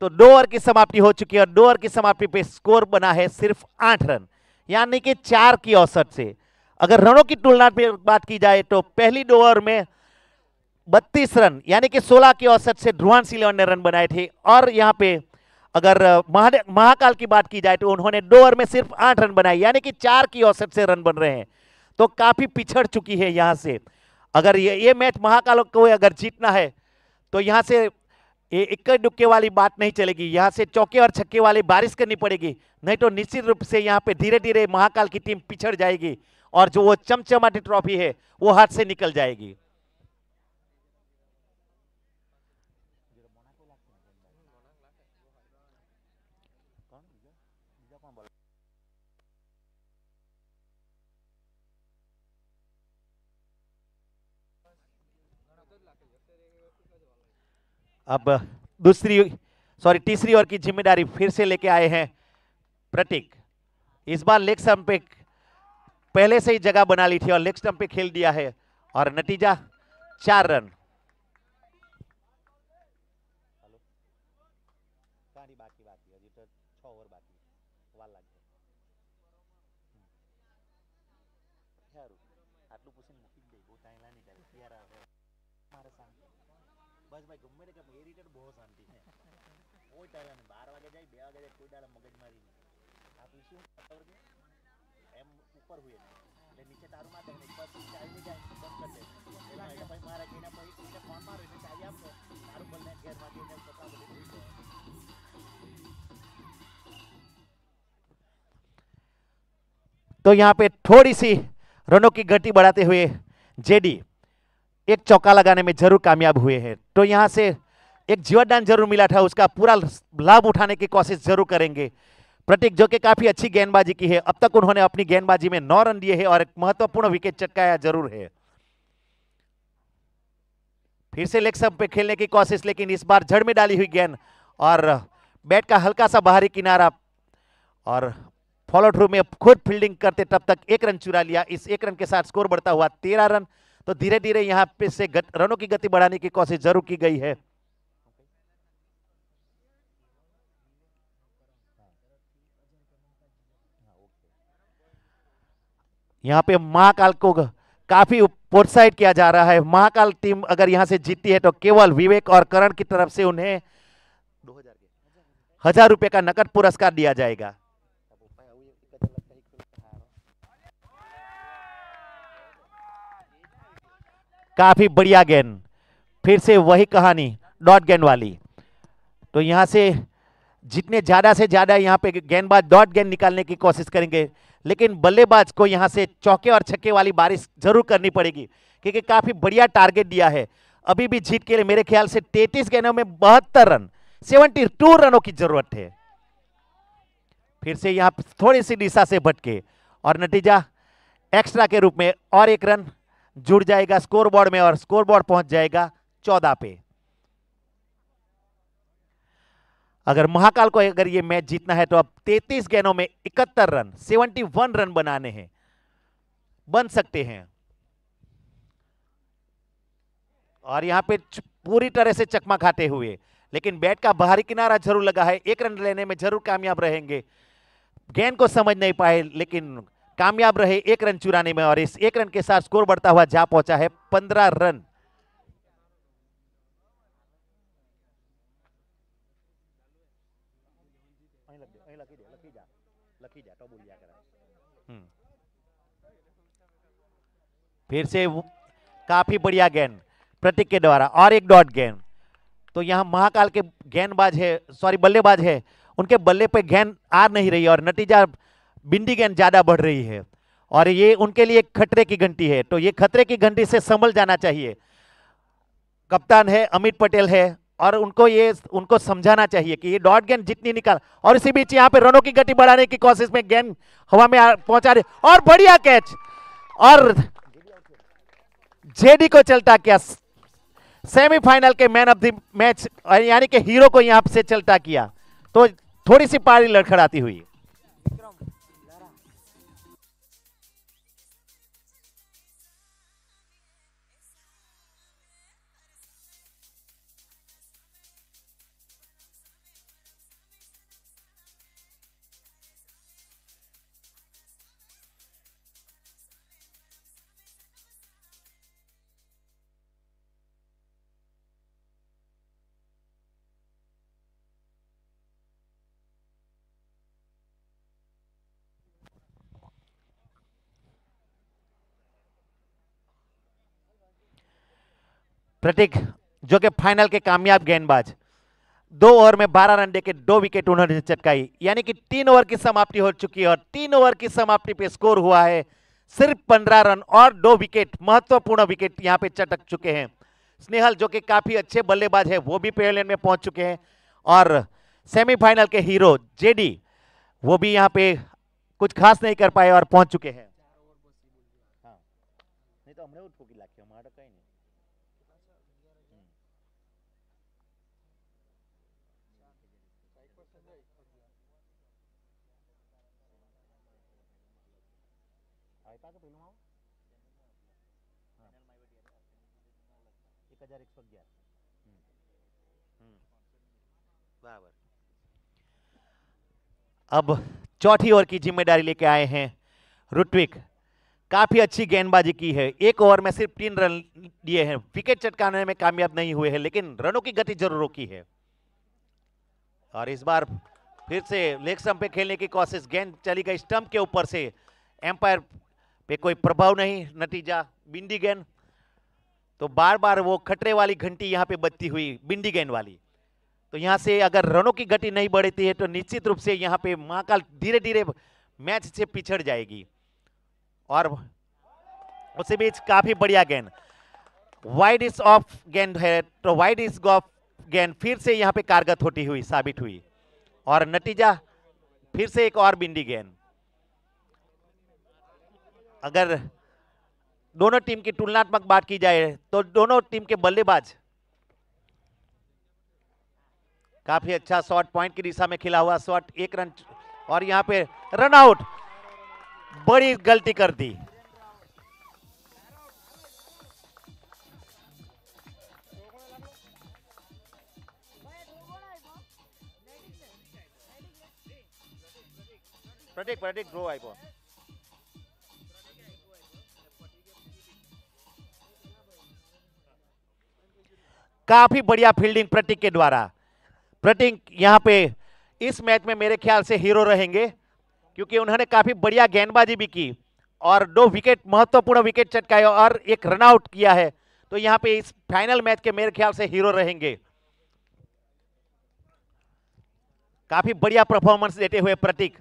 तो दो ओवर की समाप्ति हो चुकी है और दो ओवर की समाप्ति पे स्कोर बना है सिर्फ आठ रन यानी कि चार की औसत से अगर रनों की तुलना पर बात की जाए तो पहली दो ओवर में बत्तीस रन यानी कि 16 के औसत से ध्रुवान इलेवन ने रन बनाए थे और यहाँ पे अगर महाकाल की बात की जाए तो उन्होंने दो ओवर में सिर्फ आठ रन बनाए यानी कि चार की औसत से रन बन रहे हैं तो काफ़ी पिछड़ चुकी है यहाँ से अगर ये ये मैच महाकाल को अगर जीतना है तो यहाँ से ये इक्के डुक्के वाली बात नहीं चलेगी यहाँ से चौके और छक्के वाली बारिश करनी पड़ेगी नहीं तो निश्चित रूप से यहाँ पे धीरे धीरे महाकाल की टीम पिछड़ जाएगी और जो वो चमचमाटी ट्रॉफी है वो हाथ से निकल जाएगी अब दूसरी सॉरी तीसरी ओवर की जिम्मेदारी फिर से लेके आए हैं प्रतीक इस बार लेग स्टंप पे पहले से ही जगह बना ली थी और लेग स्टंप पे खेल दिया है और नतीजा चार रन तो यहाँ पे थोड़ी सी रनों की गति बढ़ाते हुए जेडी एक चौका लगाने में जरूर कामयाब हुए हैं तो यहाँ से एक जीवादान जरूर मिला था उसका पूरा लाभ उठाने की कोशिश जरूर करेंगे प्रतीक जो कि काफी अच्छी गेंदबाजी की है अब तक उन्होंने अपनी गेंदबाजी में नौ रन दिए हैं और एक महत्वपूर्ण विकेट चटकाया जरूर है फिर से लेग स्टंप पे खेलने की कोशिश लेकिन इस बार जड़ में डाली हुई गेंद और बैट का हल्का सा बाहरी किनारा और फॉलो थ्रू में खुद फील्डिंग करते तब तक एक रन चुरा लिया इस एक रन के साथ स्कोर बढ़ता हुआ तेरह रन तो धीरे धीरे यहाँ पे से गत, रनों की गति बढ़ाने की कोशिश जरूर की गई है यहाँ पे महाकाल को काफी प्रोत्साहित किया जा रहा है महाकाल टीम अगर यहाँ से जीतती है तो केवल विवेक और करण की तरफ से उन्हें हजार रुपए का नकद पुरस्कार दिया जाएगा काफी बढ़िया गेंद फिर से वही कहानी डॉट गेंद वाली तो यहाँ से जितने ज़्यादा से ज़्यादा यहाँ पे गेंदबाज डॉट गेंद निकालने की कोशिश करेंगे लेकिन बल्लेबाज को यहाँ से चौके और छक्के वाली बारिश जरूर करनी पड़ेगी क्योंकि काफ़ी बढ़िया टारगेट दिया है अभी भी जीत के लिए मेरे ख्याल से तैतीस गेंदों में बहत्तर रन सेवेंटी टू रनों की जरूरत है फिर से यहाँ थोड़ी सी दिशा से भटके और नतीजा एक्स्ट्रा के रूप में और एक रन जुड़ जाएगा स्कोरबोर्ड में और स्कोरबोर्ड पहुंच जाएगा चौदह पे अगर महाकाल को अगर ये मैच जीतना है तो अब 33 गेंदों में 71 रन 71 रन बनाने हैं बन सकते हैं और यहां पे पूरी तरह से चकमा खाते हुए लेकिन बैट का बाहरी किनारा जरूर लगा है एक रन लेने में जरूर कामयाब रहेंगे गेंद को समझ नहीं पाए लेकिन कामयाब रहे एक रन चुराने में और इस एक रन के साथ स्कोर बढ़ता हुआ जा पहुंचा है पंद्रह रन हम्म। फिर से काफी बढ़िया गेंद प्रतीक के द्वारा और एक डॉट गेंद तो यहां महाकाल के गेंदबाज है सॉरी बल्लेबाज है उनके बल्ले पे गेंद आ नहीं रही और नतीजा बिंदी गेंद ज़्यादा बढ़ रही है और ये उनके लिए खतरे की घंटी है तो ये खतरे की घंटी से संभल जाना चाहिए कप्तान है अमित पटेल है और उनको ये उनको समझाना चाहिए कि ये डॉट गेंद जितनी निकाल और इसी बीच यहाँ पे रनों की गति बढ़ाने की कोशिश में गेंद हवा में पहुंचा रही और बढ़िया कैच और जेडी को चलता किया सेमीफाइनल के मैन ऑफ द मैच यानी कि हीरो को यहाँ से चलता किया तो थोड़ी सी पारी लड़खड़ाती हुई प्रतीक जो कि फाइनल के कामयाब गेंदबाज दो ओवर में बारह रन देकर दो विकेट उन्होंने चटकाई यानी कि तीन ओवर की समाप्ति हो चुकी है और तीन ओवर की समाप्ति पे स्कोर हुआ है सिर्फ पंद्रह रन और दो विकेट महत्वपूर्ण विकेट यहाँ पे चटक चुके हैं स्नेहल जो कि काफी अच्छे बल्लेबाज है वो भी पेलेन में पहुंच चुके हैं और सेमीफाइनल के हीरो जेडी वो भी यहाँ पे कुछ खास नहीं कर पाए और पहुंच चुके हैं अब चौथी ओवर की जिम्मेदारी लेके आए हैं रुटविक काफ़ी अच्छी गेंदबाजी की है एक ओवर में सिर्फ तीन रन दिए हैं विकेट चटकाने में कामयाब नहीं हुए हैं लेकिन रनों की गति जरूर रोकी है और इस बार फिर से लेग स्टम्प पे खेलने की कोशिश गेंद चली गई स्टम्प के ऊपर से एम्पायर पे कोई प्रभाव नहीं नतीजा बिंदी गेंद तो बार बार वो खटरे वाली घंटी यहाँ पे बजती हुई बिंदी गेंद वाली तो यहाँ से अगर रनों की गति नहीं बढ़ती है तो निश्चित रूप से यहाँ पे महाकाल धीरे धीरे मैच से पिछड़ जाएगी और उसी बीच काफी बढ़िया गेंद वाइड इज ऑफ गेंद है तो वाइड इज ऑफ गेंद फिर से यहाँ पे कारगत होती हुई साबित हुई और नतीजा फिर से एक और बिंदी गेंद अगर दोनों टीम की तुलनात्मक बात की जाए तो दोनों टीम के बल्लेबाज काफी अच्छा शॉट पॉइंट की दिशा में खिला हुआ शॉट एक रन और यहाँ पे रन आउट बड़ी गलती कर दी प्रतीक प्रतीक ग्रो आई काफी बढ़िया फील्डिंग प्रतीक के द्वारा प्रतीक यहाँ पे इस मैच में मेरे ख्याल से हीरो रहेंगे क्योंकि उन्होंने काफ़ी बढ़िया गेंदबाजी भी की और दो विकेट महत्वपूर्ण विकेट चटकाए और एक रनआउट किया है तो यहाँ पे इस फाइनल मैच के मेरे ख्याल से हीरो रहेंगे काफ़ी बढ़िया परफॉर्मेंस देते हुए प्रतीक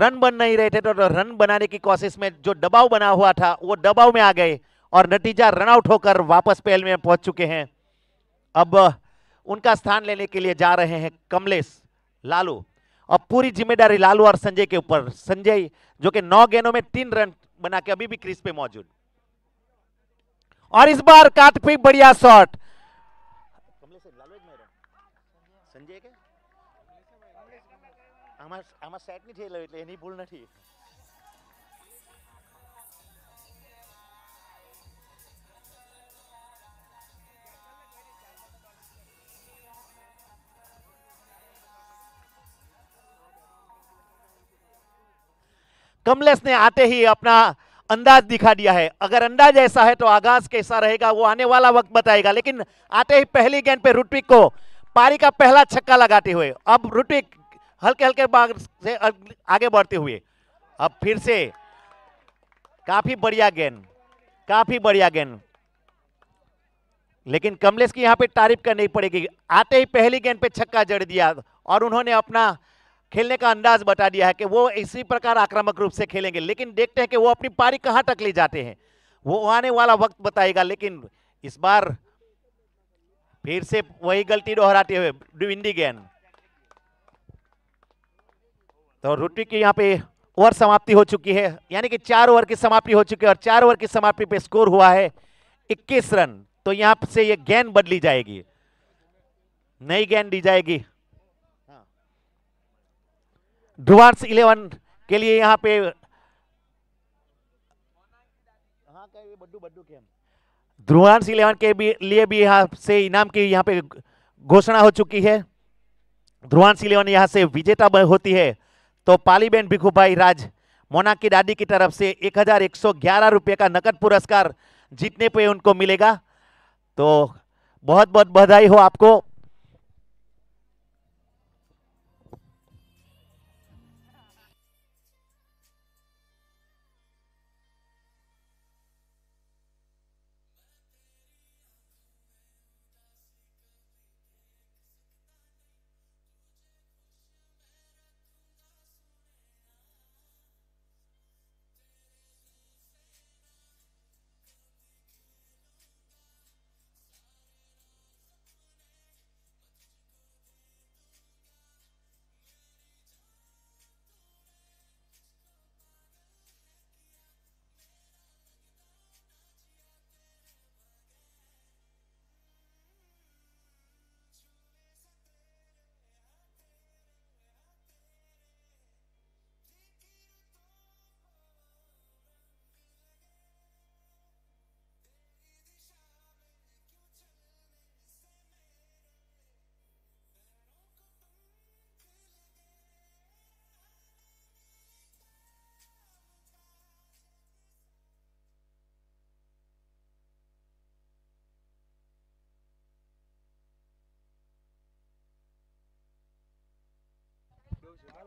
रन बन नहीं रहे थे तो रन बनाने की कोशिश में जो दबाव बना हुआ था वो दबाव में आ गए और नतीजा रनआउट होकर वापस पहल में पहुंच चुके हैं अब उनका स्थान लेने के लिए जा रहे हैं कमलेश लालू और पूरी जिम्मेदारी लालू और संजय के ऊपर संजय जो कि नौ गेंदों में तीन रन बना के अभी भी क्रीज पे मौजूद और इस बार काटफी बढ़िया शॉट આમાં સેટ નથી થયેલો એટલે એની ભૂલ નથી कमलेश ने आते ही अपना अंदाज दिखा दिया है अगर अंदाज ऐसा है तो आगाज कैसा रहेगा वो आने वाला वक्त बताएगा लेकिन आते ही पहली गेंद पे रुटविक को पारी का पहला छक्का लगाते हुए अब रुटविक हल्के हल्के बाग से आगे बढ़ते हुए अब फिर से काफी बढ़िया गेंद काफी बढ़िया गेंद लेकिन कमलेश की यहाँ पे तारीफ करनी पड़ेगी आते ही पहली गेंद पे छक्का जड़ दिया और उन्होंने अपना खेलने का अंदाज बता दिया है कि वो इसी प्रकार आक्रामक रूप से खेलेंगे लेकिन देखते हैं कि वो अपनी पारी कहाँ तक ले जाते हैं वो आने वाला वक्त बताएगा लेकिन इस बार फिर से वही गलती दोहराते हुए डिविंडी गेंद तो रुट्टी की यहाँ पे ओवर समाप्ति हो चुकी है यानी कि चार ओवर की समाप्ति हो चुकी है और चार ओवर की समाप्ति पे स्कोर हुआ है इक्कीस रन तो यहाँ से ये गेंद बदली जाएगी नई गेंद दी जाएगी ध्रुवांश इलेवन के लिए यहाँ पे ध्रुवांश इलेवन के भी लिए भी यहां से इनाम की यहाँ पे घोषणा हो चुकी है ध्रुवांश इलेवन यहाँ से विजेता होती है तो पालीबेन भिखूभाई राज मोना की दादी की तरफ से एक हजार रुपये का नकद पुरस्कार जीतने पे उनको मिलेगा तो बहुत बहुत बधाई हो आपको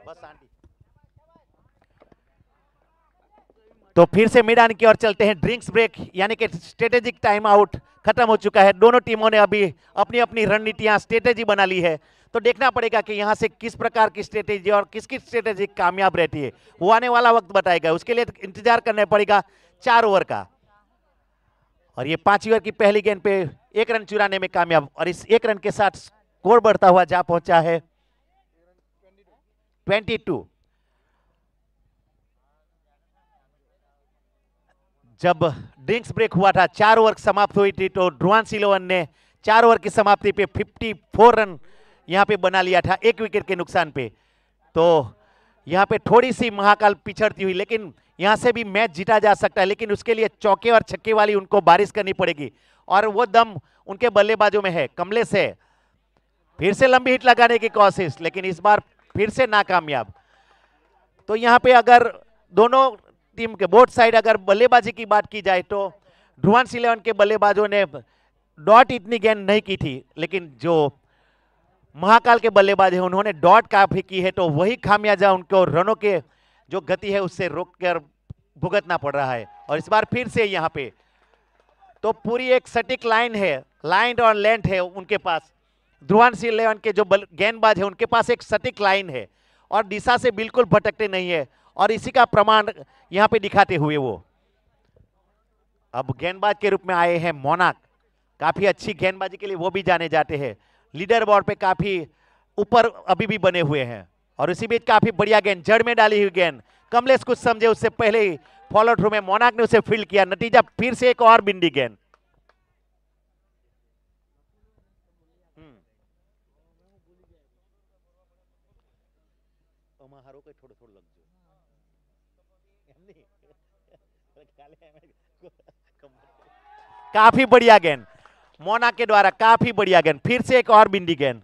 बस आंटी तो फिर से मैदान की ओर चलते हैं ड्रिंक्स ब्रेक यानी कि स्ट्रेटेजिक टाइम आउट खत्म हो चुका है दोनों टीमों ने अभी अपनी अपनी रणनीतियां स्ट्रेटेजी बना ली है तो देखना पड़ेगा कि यहां से किस प्रकार की स्ट्रेटेजी और किस किस स्ट्रेटेजी कामयाब रहती है वो आने वाला वक्त बताएगा उसके लिए इंतजार करना पड़ेगा चार ओवर का और ये पांच ओवर की पहली गेंद पे एक रन चुराने में कामयाब और इस एक रन के साथ स्कोर बढ़ता हुआ जा पहुंचा है ट्वेंटी टू जब ड्रिंक्स ब्रेक हुआ था चार ओवर समाप्त हुई थी तो ड्रुआन सिलोवन ने चार ओवर की समाप्ति पे 54 रन यहां पे बना लिया था एक विकेट के नुकसान पे तो यहाँ पे थोड़ी सी महाकाल पिछड़ती हुई लेकिन यहां से भी मैच जीता जा सकता है लेकिन उसके लिए चौके और छक्के वाली उनको बारिश करनी पड़ेगी और वो दम उनके बल्लेबाजों में है कमलेश है फिर से लंबी हिट लगाने की कोशिश लेकिन इस बार फिर से नाकामयाब तो यहाँ पे अगर दोनों टीम के बोर्ड साइड अगर बल्लेबाजी की बात की जाए तो ध्रुवांश इलेवन के बल्लेबाजों ने डॉट इतनी गेंद नहीं की थी लेकिन जो महाकाल के बल्लेबाज हैं उन्होंने डॉट काफी की है तो वही खामियाजा उनको रनों के जो गति है उससे रोक कर भुगतना पड़ रहा है और इस बार फिर से यहाँ पे तो पूरी एक सटीक लाइन है लाइन और लेंथ है उनके पास ध्रुवान सिंह लेवन के जो गेंदबाज है उनके पास एक सटीक लाइन है और दिशा से बिल्कुल भटकते नहीं है और इसी का प्रमाण यहाँ पे दिखाते हुए वो अब गेंदबाज के रूप में आए हैं मोनाक काफ़ी अच्छी गेंदबाजी के लिए वो भी जाने जाते हैं लीडर बोर्ड पे काफ़ी ऊपर अभी भी बने हुए हैं और इसी बीच काफ़ी बढ़िया गेंद जड़ में डाली हुई गेंद कमलेश कुछ समझे उससे पहले ही फॉलो थ्रू में मोनाक ने उसे फील्ड किया नतीजा फिर से एक और बिंदी गेंद काफी बढ़िया गेंद मोना के द्वारा काफी बढ़िया गेंद फिर से एक और बिंदी गेंद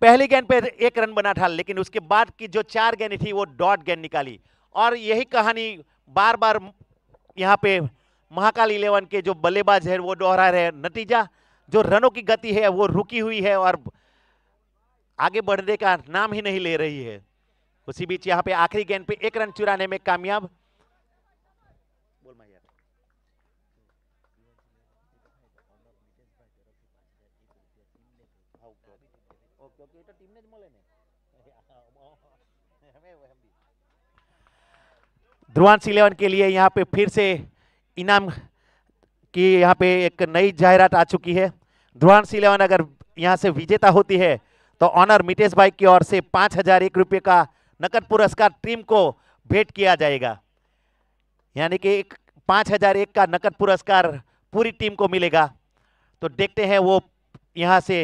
पहली गेंद पे एक रन बना था लेकिन उसके बाद की जो चार गेंद थी वो डॉट गेंद निकाली और यही कहानी बार बार यहाँ पे महाकाल इलेवन के जो बल्लेबाज है वो दोहरा रहे नतीजा जो रनों की गति है वो रुकी हुई है और आगे बढ़ने का नाम ही नहीं ले रही है उसी बीच यहाँ पे आखिरी गेंद पे एक रन चुराने में कामयाब ध्रुवांश इलेवन के लिए यहाँ पे फिर से इनाम की यहाँ पे एक नई जाहिरत आ चुकी है ध्रुवांश इलेवन अगर यहाँ से विजेता होती है तो ऑनर मितेश भाई की ओर से पाँच हजार एक रुपये का नकद पुरस्कार टीम को भेंट किया जाएगा यानी कि एक पाँच हजार एक का नकद पुरस्कार पूरी टीम को मिलेगा तो देखते हैं वो यहाँ से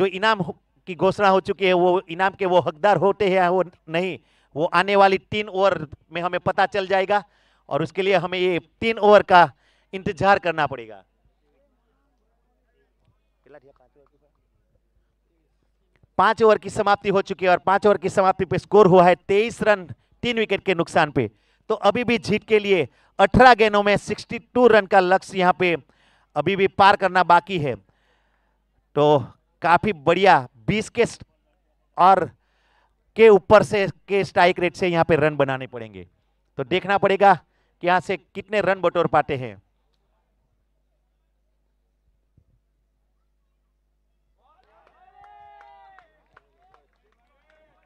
जो इनाम की घोषणा हो चुकी है वो इनाम के वो हकदार होते हैं वो नहीं वो आने वाली तीन ओवर में हमें पता चल जाएगा और उसके लिए हमें ये तीन ओवर का इंतजार करना पड़ेगा पांच ओवर की समाप्ति हो चुकी है और पांच ओवर की समाप्ति पे स्कोर हुआ है तेईस रन तीन विकेट के नुकसान पे तो अभी भी जीत के लिए अठारह गेंदों में सिक्सटी टू रन का लक्ष्य यहाँ पे अभी भी पार करना बाकी है तो काफी बढ़िया बीस के और के ऊपर से के स्ट्राइक रेट से यहाँ पे रन बनाने पड़ेंगे तो देखना पड़ेगा कि यहाँ से कितने रन बटोर पाते हैं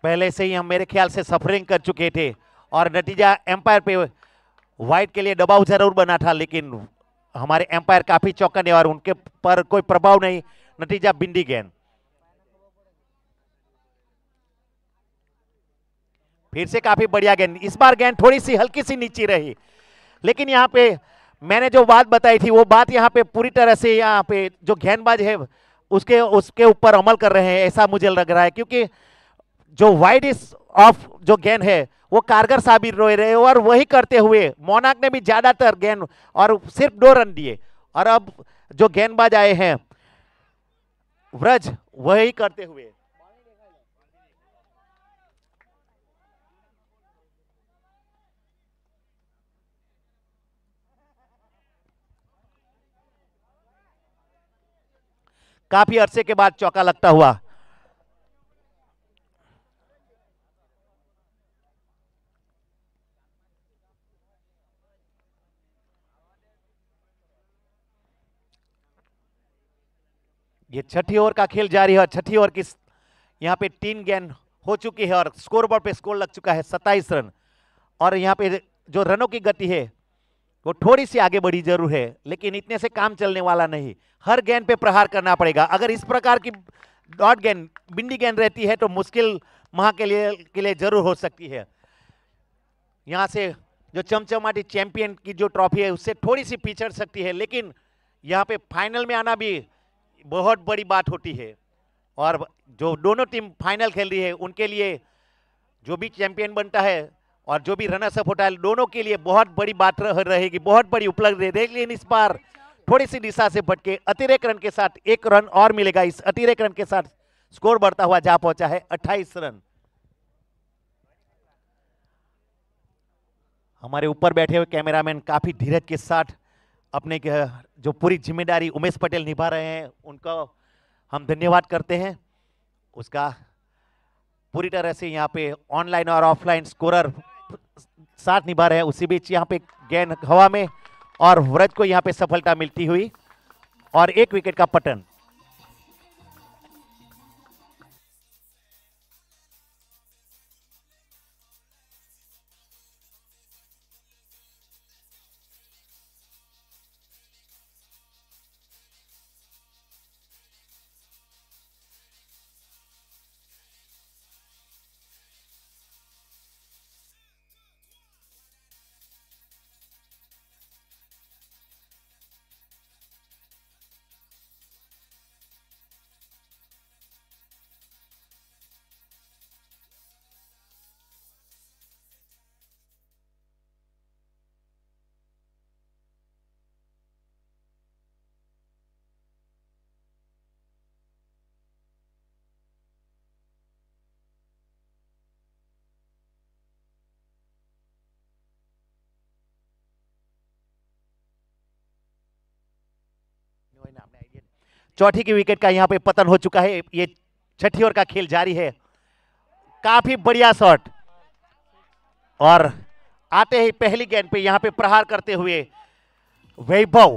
पहले से ही हम मेरे ख्याल से सफरिंग कर चुके थे और नतीजा एम्पायर पे व्हाइट के लिए दबाव जरूर बना था लेकिन हमारे एम्पायर काफी चौकने और उनके पर कोई प्रभाव नहीं नतीजा बिंदी गेंद फिर से काफी बढ़िया गेंद इस बार गेंद थोड़ी सी हल्की सी नीचे रही लेकिन यहाँ पे मैंने जो बात बताई थी वो बात यहाँ पे पूरी तरह से यहाँ पे जो गेंदबाज है उसके उसके ऊपर अमल कर रहे हैं ऐसा मुझे लग रहा है क्योंकि जो वाइड ऑफ जो गेंद है वो कारगर साबित रो रहे और वही करते हुए मोनाक ने भी ज़्यादातर गेंद और सिर्फ दो रन दिए और अब जो गेंदबाज आए हैं व्रज वही करते हुए काफी अरसे के बाद चौका लगता हुआ ये छठी ओवर का खेल जारी है छठी ओवर की यहां पे तीन गेंद हो चुकी है और स्कोर बोर्ड पे स्कोर लग चुका है सत्ताईस रन और यहां पे जो रनों की गति है वो थोड़ी सी आगे बढ़ी जरूर है लेकिन इतने से काम चलने वाला नहीं हर गेंद पे प्रहार करना पड़ेगा अगर इस प्रकार की डॉट गेंद बिंडी गेंद रहती है तो मुश्किल महा के लिए के लिए जरूर हो सकती है यहाँ से जो चमचमाटी चैंपियन की जो ट्रॉफी है उससे थोड़ी सी पिछड़ सकती है लेकिन यहाँ पे फाइनल में आना भी बहुत बड़ी बात होती है और जो दोनों टीम फाइनल खेल रही है उनके लिए जो भी चैंपियन बनता है और जो भी रनर्स अप है दोनों के लिए बहुत बड़ी बात रहेगी बहुत बड़ी उपलब्धि रहे, लेकिन इस बार थोड़ी सी दिशा से भटके अतिरिक्त रन के साथ एक रन और मिलेगा इस अतिरिक्त रन के साथ स्कोर बढ़ता हुआ जा पहुंचा है अट्ठाईस रन हमारे ऊपर बैठे हुए कैमरामैन काफी धीरज के साथ अपने के जो पूरी जिम्मेदारी उमेश पटेल निभा रहे हैं उनका हम धन्यवाद करते हैं उसका पूरी तरह से यहाँ पे ऑनलाइन और ऑफलाइन स्कोरर साथ निभा रहे हैं उसी बीच यहाँ पे गेंद हवा में और व्रज को यहाँ पे सफलता मिलती हुई और एक विकेट का पटन चौथी की विकेट का यहाँ पे पतन हो चुका है ये छठी ओवर का खेल जारी है काफी बढ़िया शॉट और आते ही पहली गेंद पे यहाँ पे प्रहार करते हुए वैभव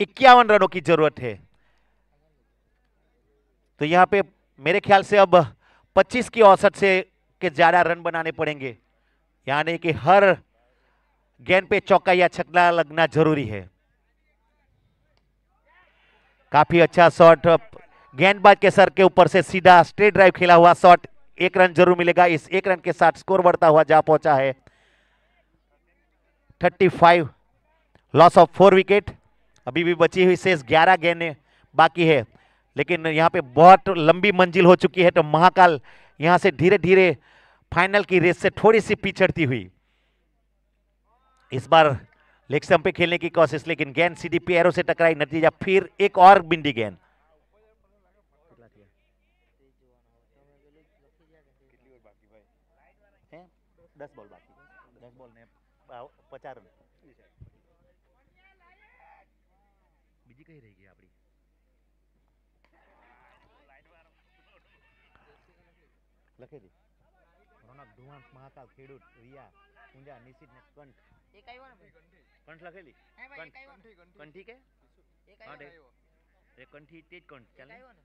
इक्यावन रनों की जरूरत है तो यहां पे मेरे ख्याल से अब 25 की औसत से के ज्यादा रन बनाने पड़ेंगे यानी कि हर गेंद पे चौका या छकना लगना जरूरी है काफी अच्छा शॉट गेंदबाज के सर के ऊपर से सीधा स्ट्रेट ड्राइव खेला हुआ शॉट एक रन जरूर मिलेगा इस एक रन के साथ स्कोर बढ़ता हुआ जा पहुंचा है 35 लॉस ऑफ फोर विकेट अभी भी बची हुई शेष ग्यारह गेंदें बाकी है लेकिन यहाँ पे बहुत लंबी मंजिल हो चुकी है तो महाकाल यहाँ से धीरे धीरे फाइनल की रेस से थोड़ी सी पिछड़ती हुई इस बार लेग स्टम्प पे खेलने की कोशिश लेकिन गेंद सीधी पैरों से टकराई नतीजा फिर एक और बिंदी गेंद दस बॉल बाकी दस बॉल ने पचास रन લખેલી રોનક ધુવાંસ મહાકાલ ખેડૂત રિયા કુંજા નિશિત ને કંઠ એક આવ્યો ને કંઠ લખેલી કંઠી કંઠી કે એક આવ્યો એ કંઠી તે જ કંઠ ચાલે આવ્યો ને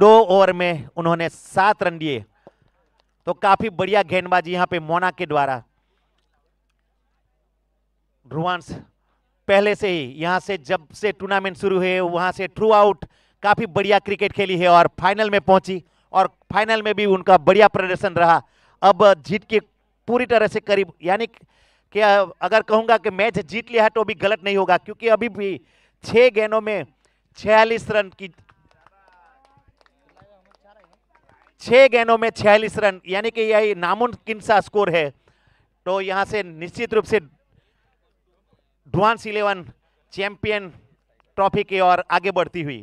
दो ओवर में उन्होंने सात रन दिए तो काफी बढ़िया गेंदबाजी यहां पे मोना के द्वारा रुवांश पहले से ही यहां से जब से टूर्नामेंट शुरू हुए वहां से थ्रू आउट काफी बढ़िया क्रिकेट खेली है और फाइनल में पहुंची और फाइनल में भी उनका बढ़िया प्रदर्शन रहा अब जीत के पूरी तरह से करीब यानी कि अगर कहूंगा कि मैच जीत लिया है तो भी गलत नहीं होगा क्योंकि अभी भी छह गेंदों में छियालीस रन की छः गेंदों में छियालीस रन यानी कि यही नामुमकिन सा स्कोर है तो यहां से निश्चित रूप से डुआंस इलेवन चैंपियन ट्रॉफी की ओर आगे बढ़ती हुई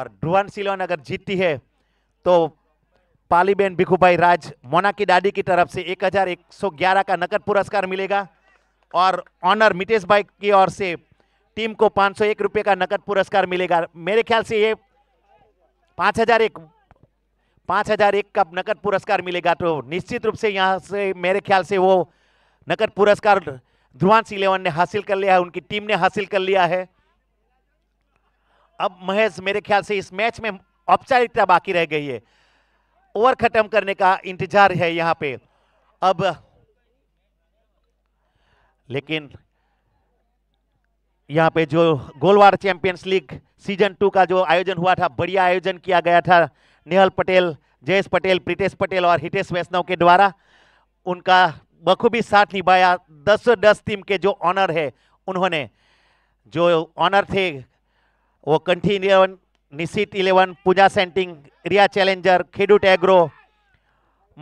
और डुआंस इलेवन अगर जीतती है तो पालीबेन भिखुभाई राज मोना की दादी की तरफ से 1111 का नकद पुरस्कार मिलेगा और ऑनर मितेश भाई की ओर से टीम को पाँच रुपए का नकद पुरस्कार मिलेगा मेरे ख्याल से ये पाँच हजार एक पाँच हजार एक का नकद पुरस्कार मिलेगा तो निश्चित रूप से यहाँ से मेरे ख्याल से वो नकद पुरस्कार ध्रुवांश इलेवन ने हासिल कर लिया है उनकी टीम ने हासिल कर लिया है अब महेश मेरे ख्याल से इस मैच में औपचारिकता बाकी रह गई है ओवर खत्म करने का इंतजार है यहाँ पे अब लेकिन यहाँ पे जो Golwar champions league season two का जो आयोजन हुआ था बढ़िया आयोजन किया गया था नेहल पटेल जयेश पटेल प्रीतेश पटेल और हितेश वैष्णव के द्वारा उनका बखूबी साथ निभाया दस दस टीम के जो ऑनर है उन्होंने जो ऑनर थे वो कंठी इलेवन निशित इलेवन पूजा सेंटिंग Riya challenger Khedut agro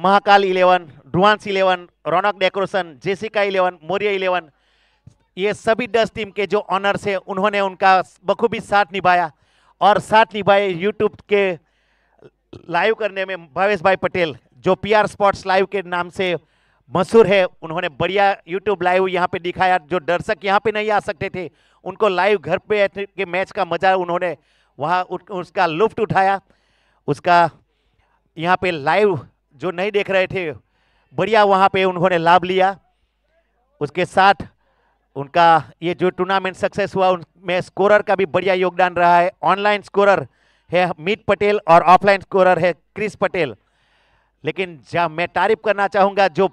Mahakal eleven ड्रुआंस eleven Raunak decoration Jessica eleven Maurya eleven ये सभी दस टीम के जो ऑनर्स हैं उन्होंने उनका बखूबी साथ निभाया और साथ निभाए यूट्यूब के लाइव करने में भावेश भाई पटेल जो पी स्पोर्ट्स लाइव के नाम से मशहूर है उन्होंने बढ़िया यूट्यूब लाइव यहाँ पे दिखाया जो दर्शक यहाँ पे नहीं आ सकते थे उनको लाइव घर पे के मैच का मजा उन्होंने वहाँ उसका लुफ्ट उठाया उसका यहाँ पे लाइव जो नहीं देख रहे थे बढ़िया वहाँ पे उन्होंने लाभ लिया उसके साथ उनका ये जो टूर्नामेंट सक्सेस हुआ उनमें स्कोरर का भी बढ़िया योगदान रहा है ऑनलाइन स्कोरर है मीत पटेल और ऑफलाइन स्कोरर है क्रिस पटेल लेकिन जहाँ मैं तारीफ करना चाहूँगा जो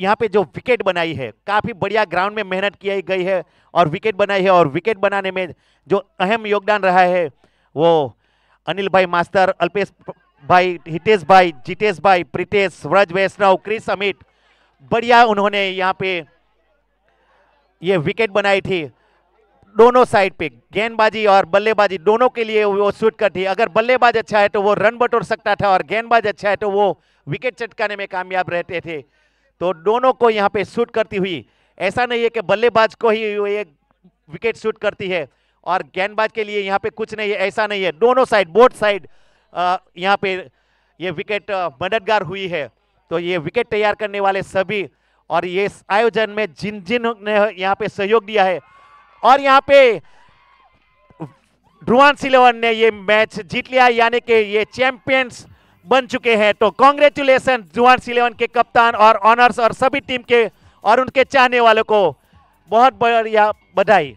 यहाँ पे जो विकेट बनाई है काफ़ी बढ़िया ग्राउंड में मेहनत की गई है और विकेट बनाई है और विकेट बनाने में जो अहम योगदान रहा है वो अनिल भाई मास्टर अल्पेश भाई हितेश भाई जितेश भाई प्रितेश व्रज वैष्णव क्रिस अमित बढ़िया उन्होंने यहाँ पे ये विकेट बनाई थी दोनों साइड पे गेंदबाजी और बल्लेबाजी दोनों के लिए वो शूट करती अगर बल्लेबाज अच्छा है तो वो रन बटोर सकता था और गेंदबाज अच्छा है तो वो विकेट चटकाने में कामयाब रहते थे तो दोनों को यहाँ पे शूट करती हुई ऐसा नहीं है कि बल्लेबाज को ही ये विकेट शूट करती है और गेंदबाज के लिए यहाँ पे कुछ नहीं है ऐसा नहीं है दोनों साइड बोर्ड साइड यहाँ पे ये विकेट मददगार हुई है तो ये विकेट तैयार करने वाले सभी और ये आयोजन में जिन जिन ने यहाँ पे सहयोग दिया है और यहाँ पे ध्रुवान सिलेवन ने ये मैच जीत लिया यानी कि ये चैंपियंस बन चुके हैं तो कॉन्ग्रेचुलेसन ध्रुवान सिलेवन के कप्तान और ऑनर्स और सभी टीम के और उनके चाहने वालों को बहुत बढ़िया बधाई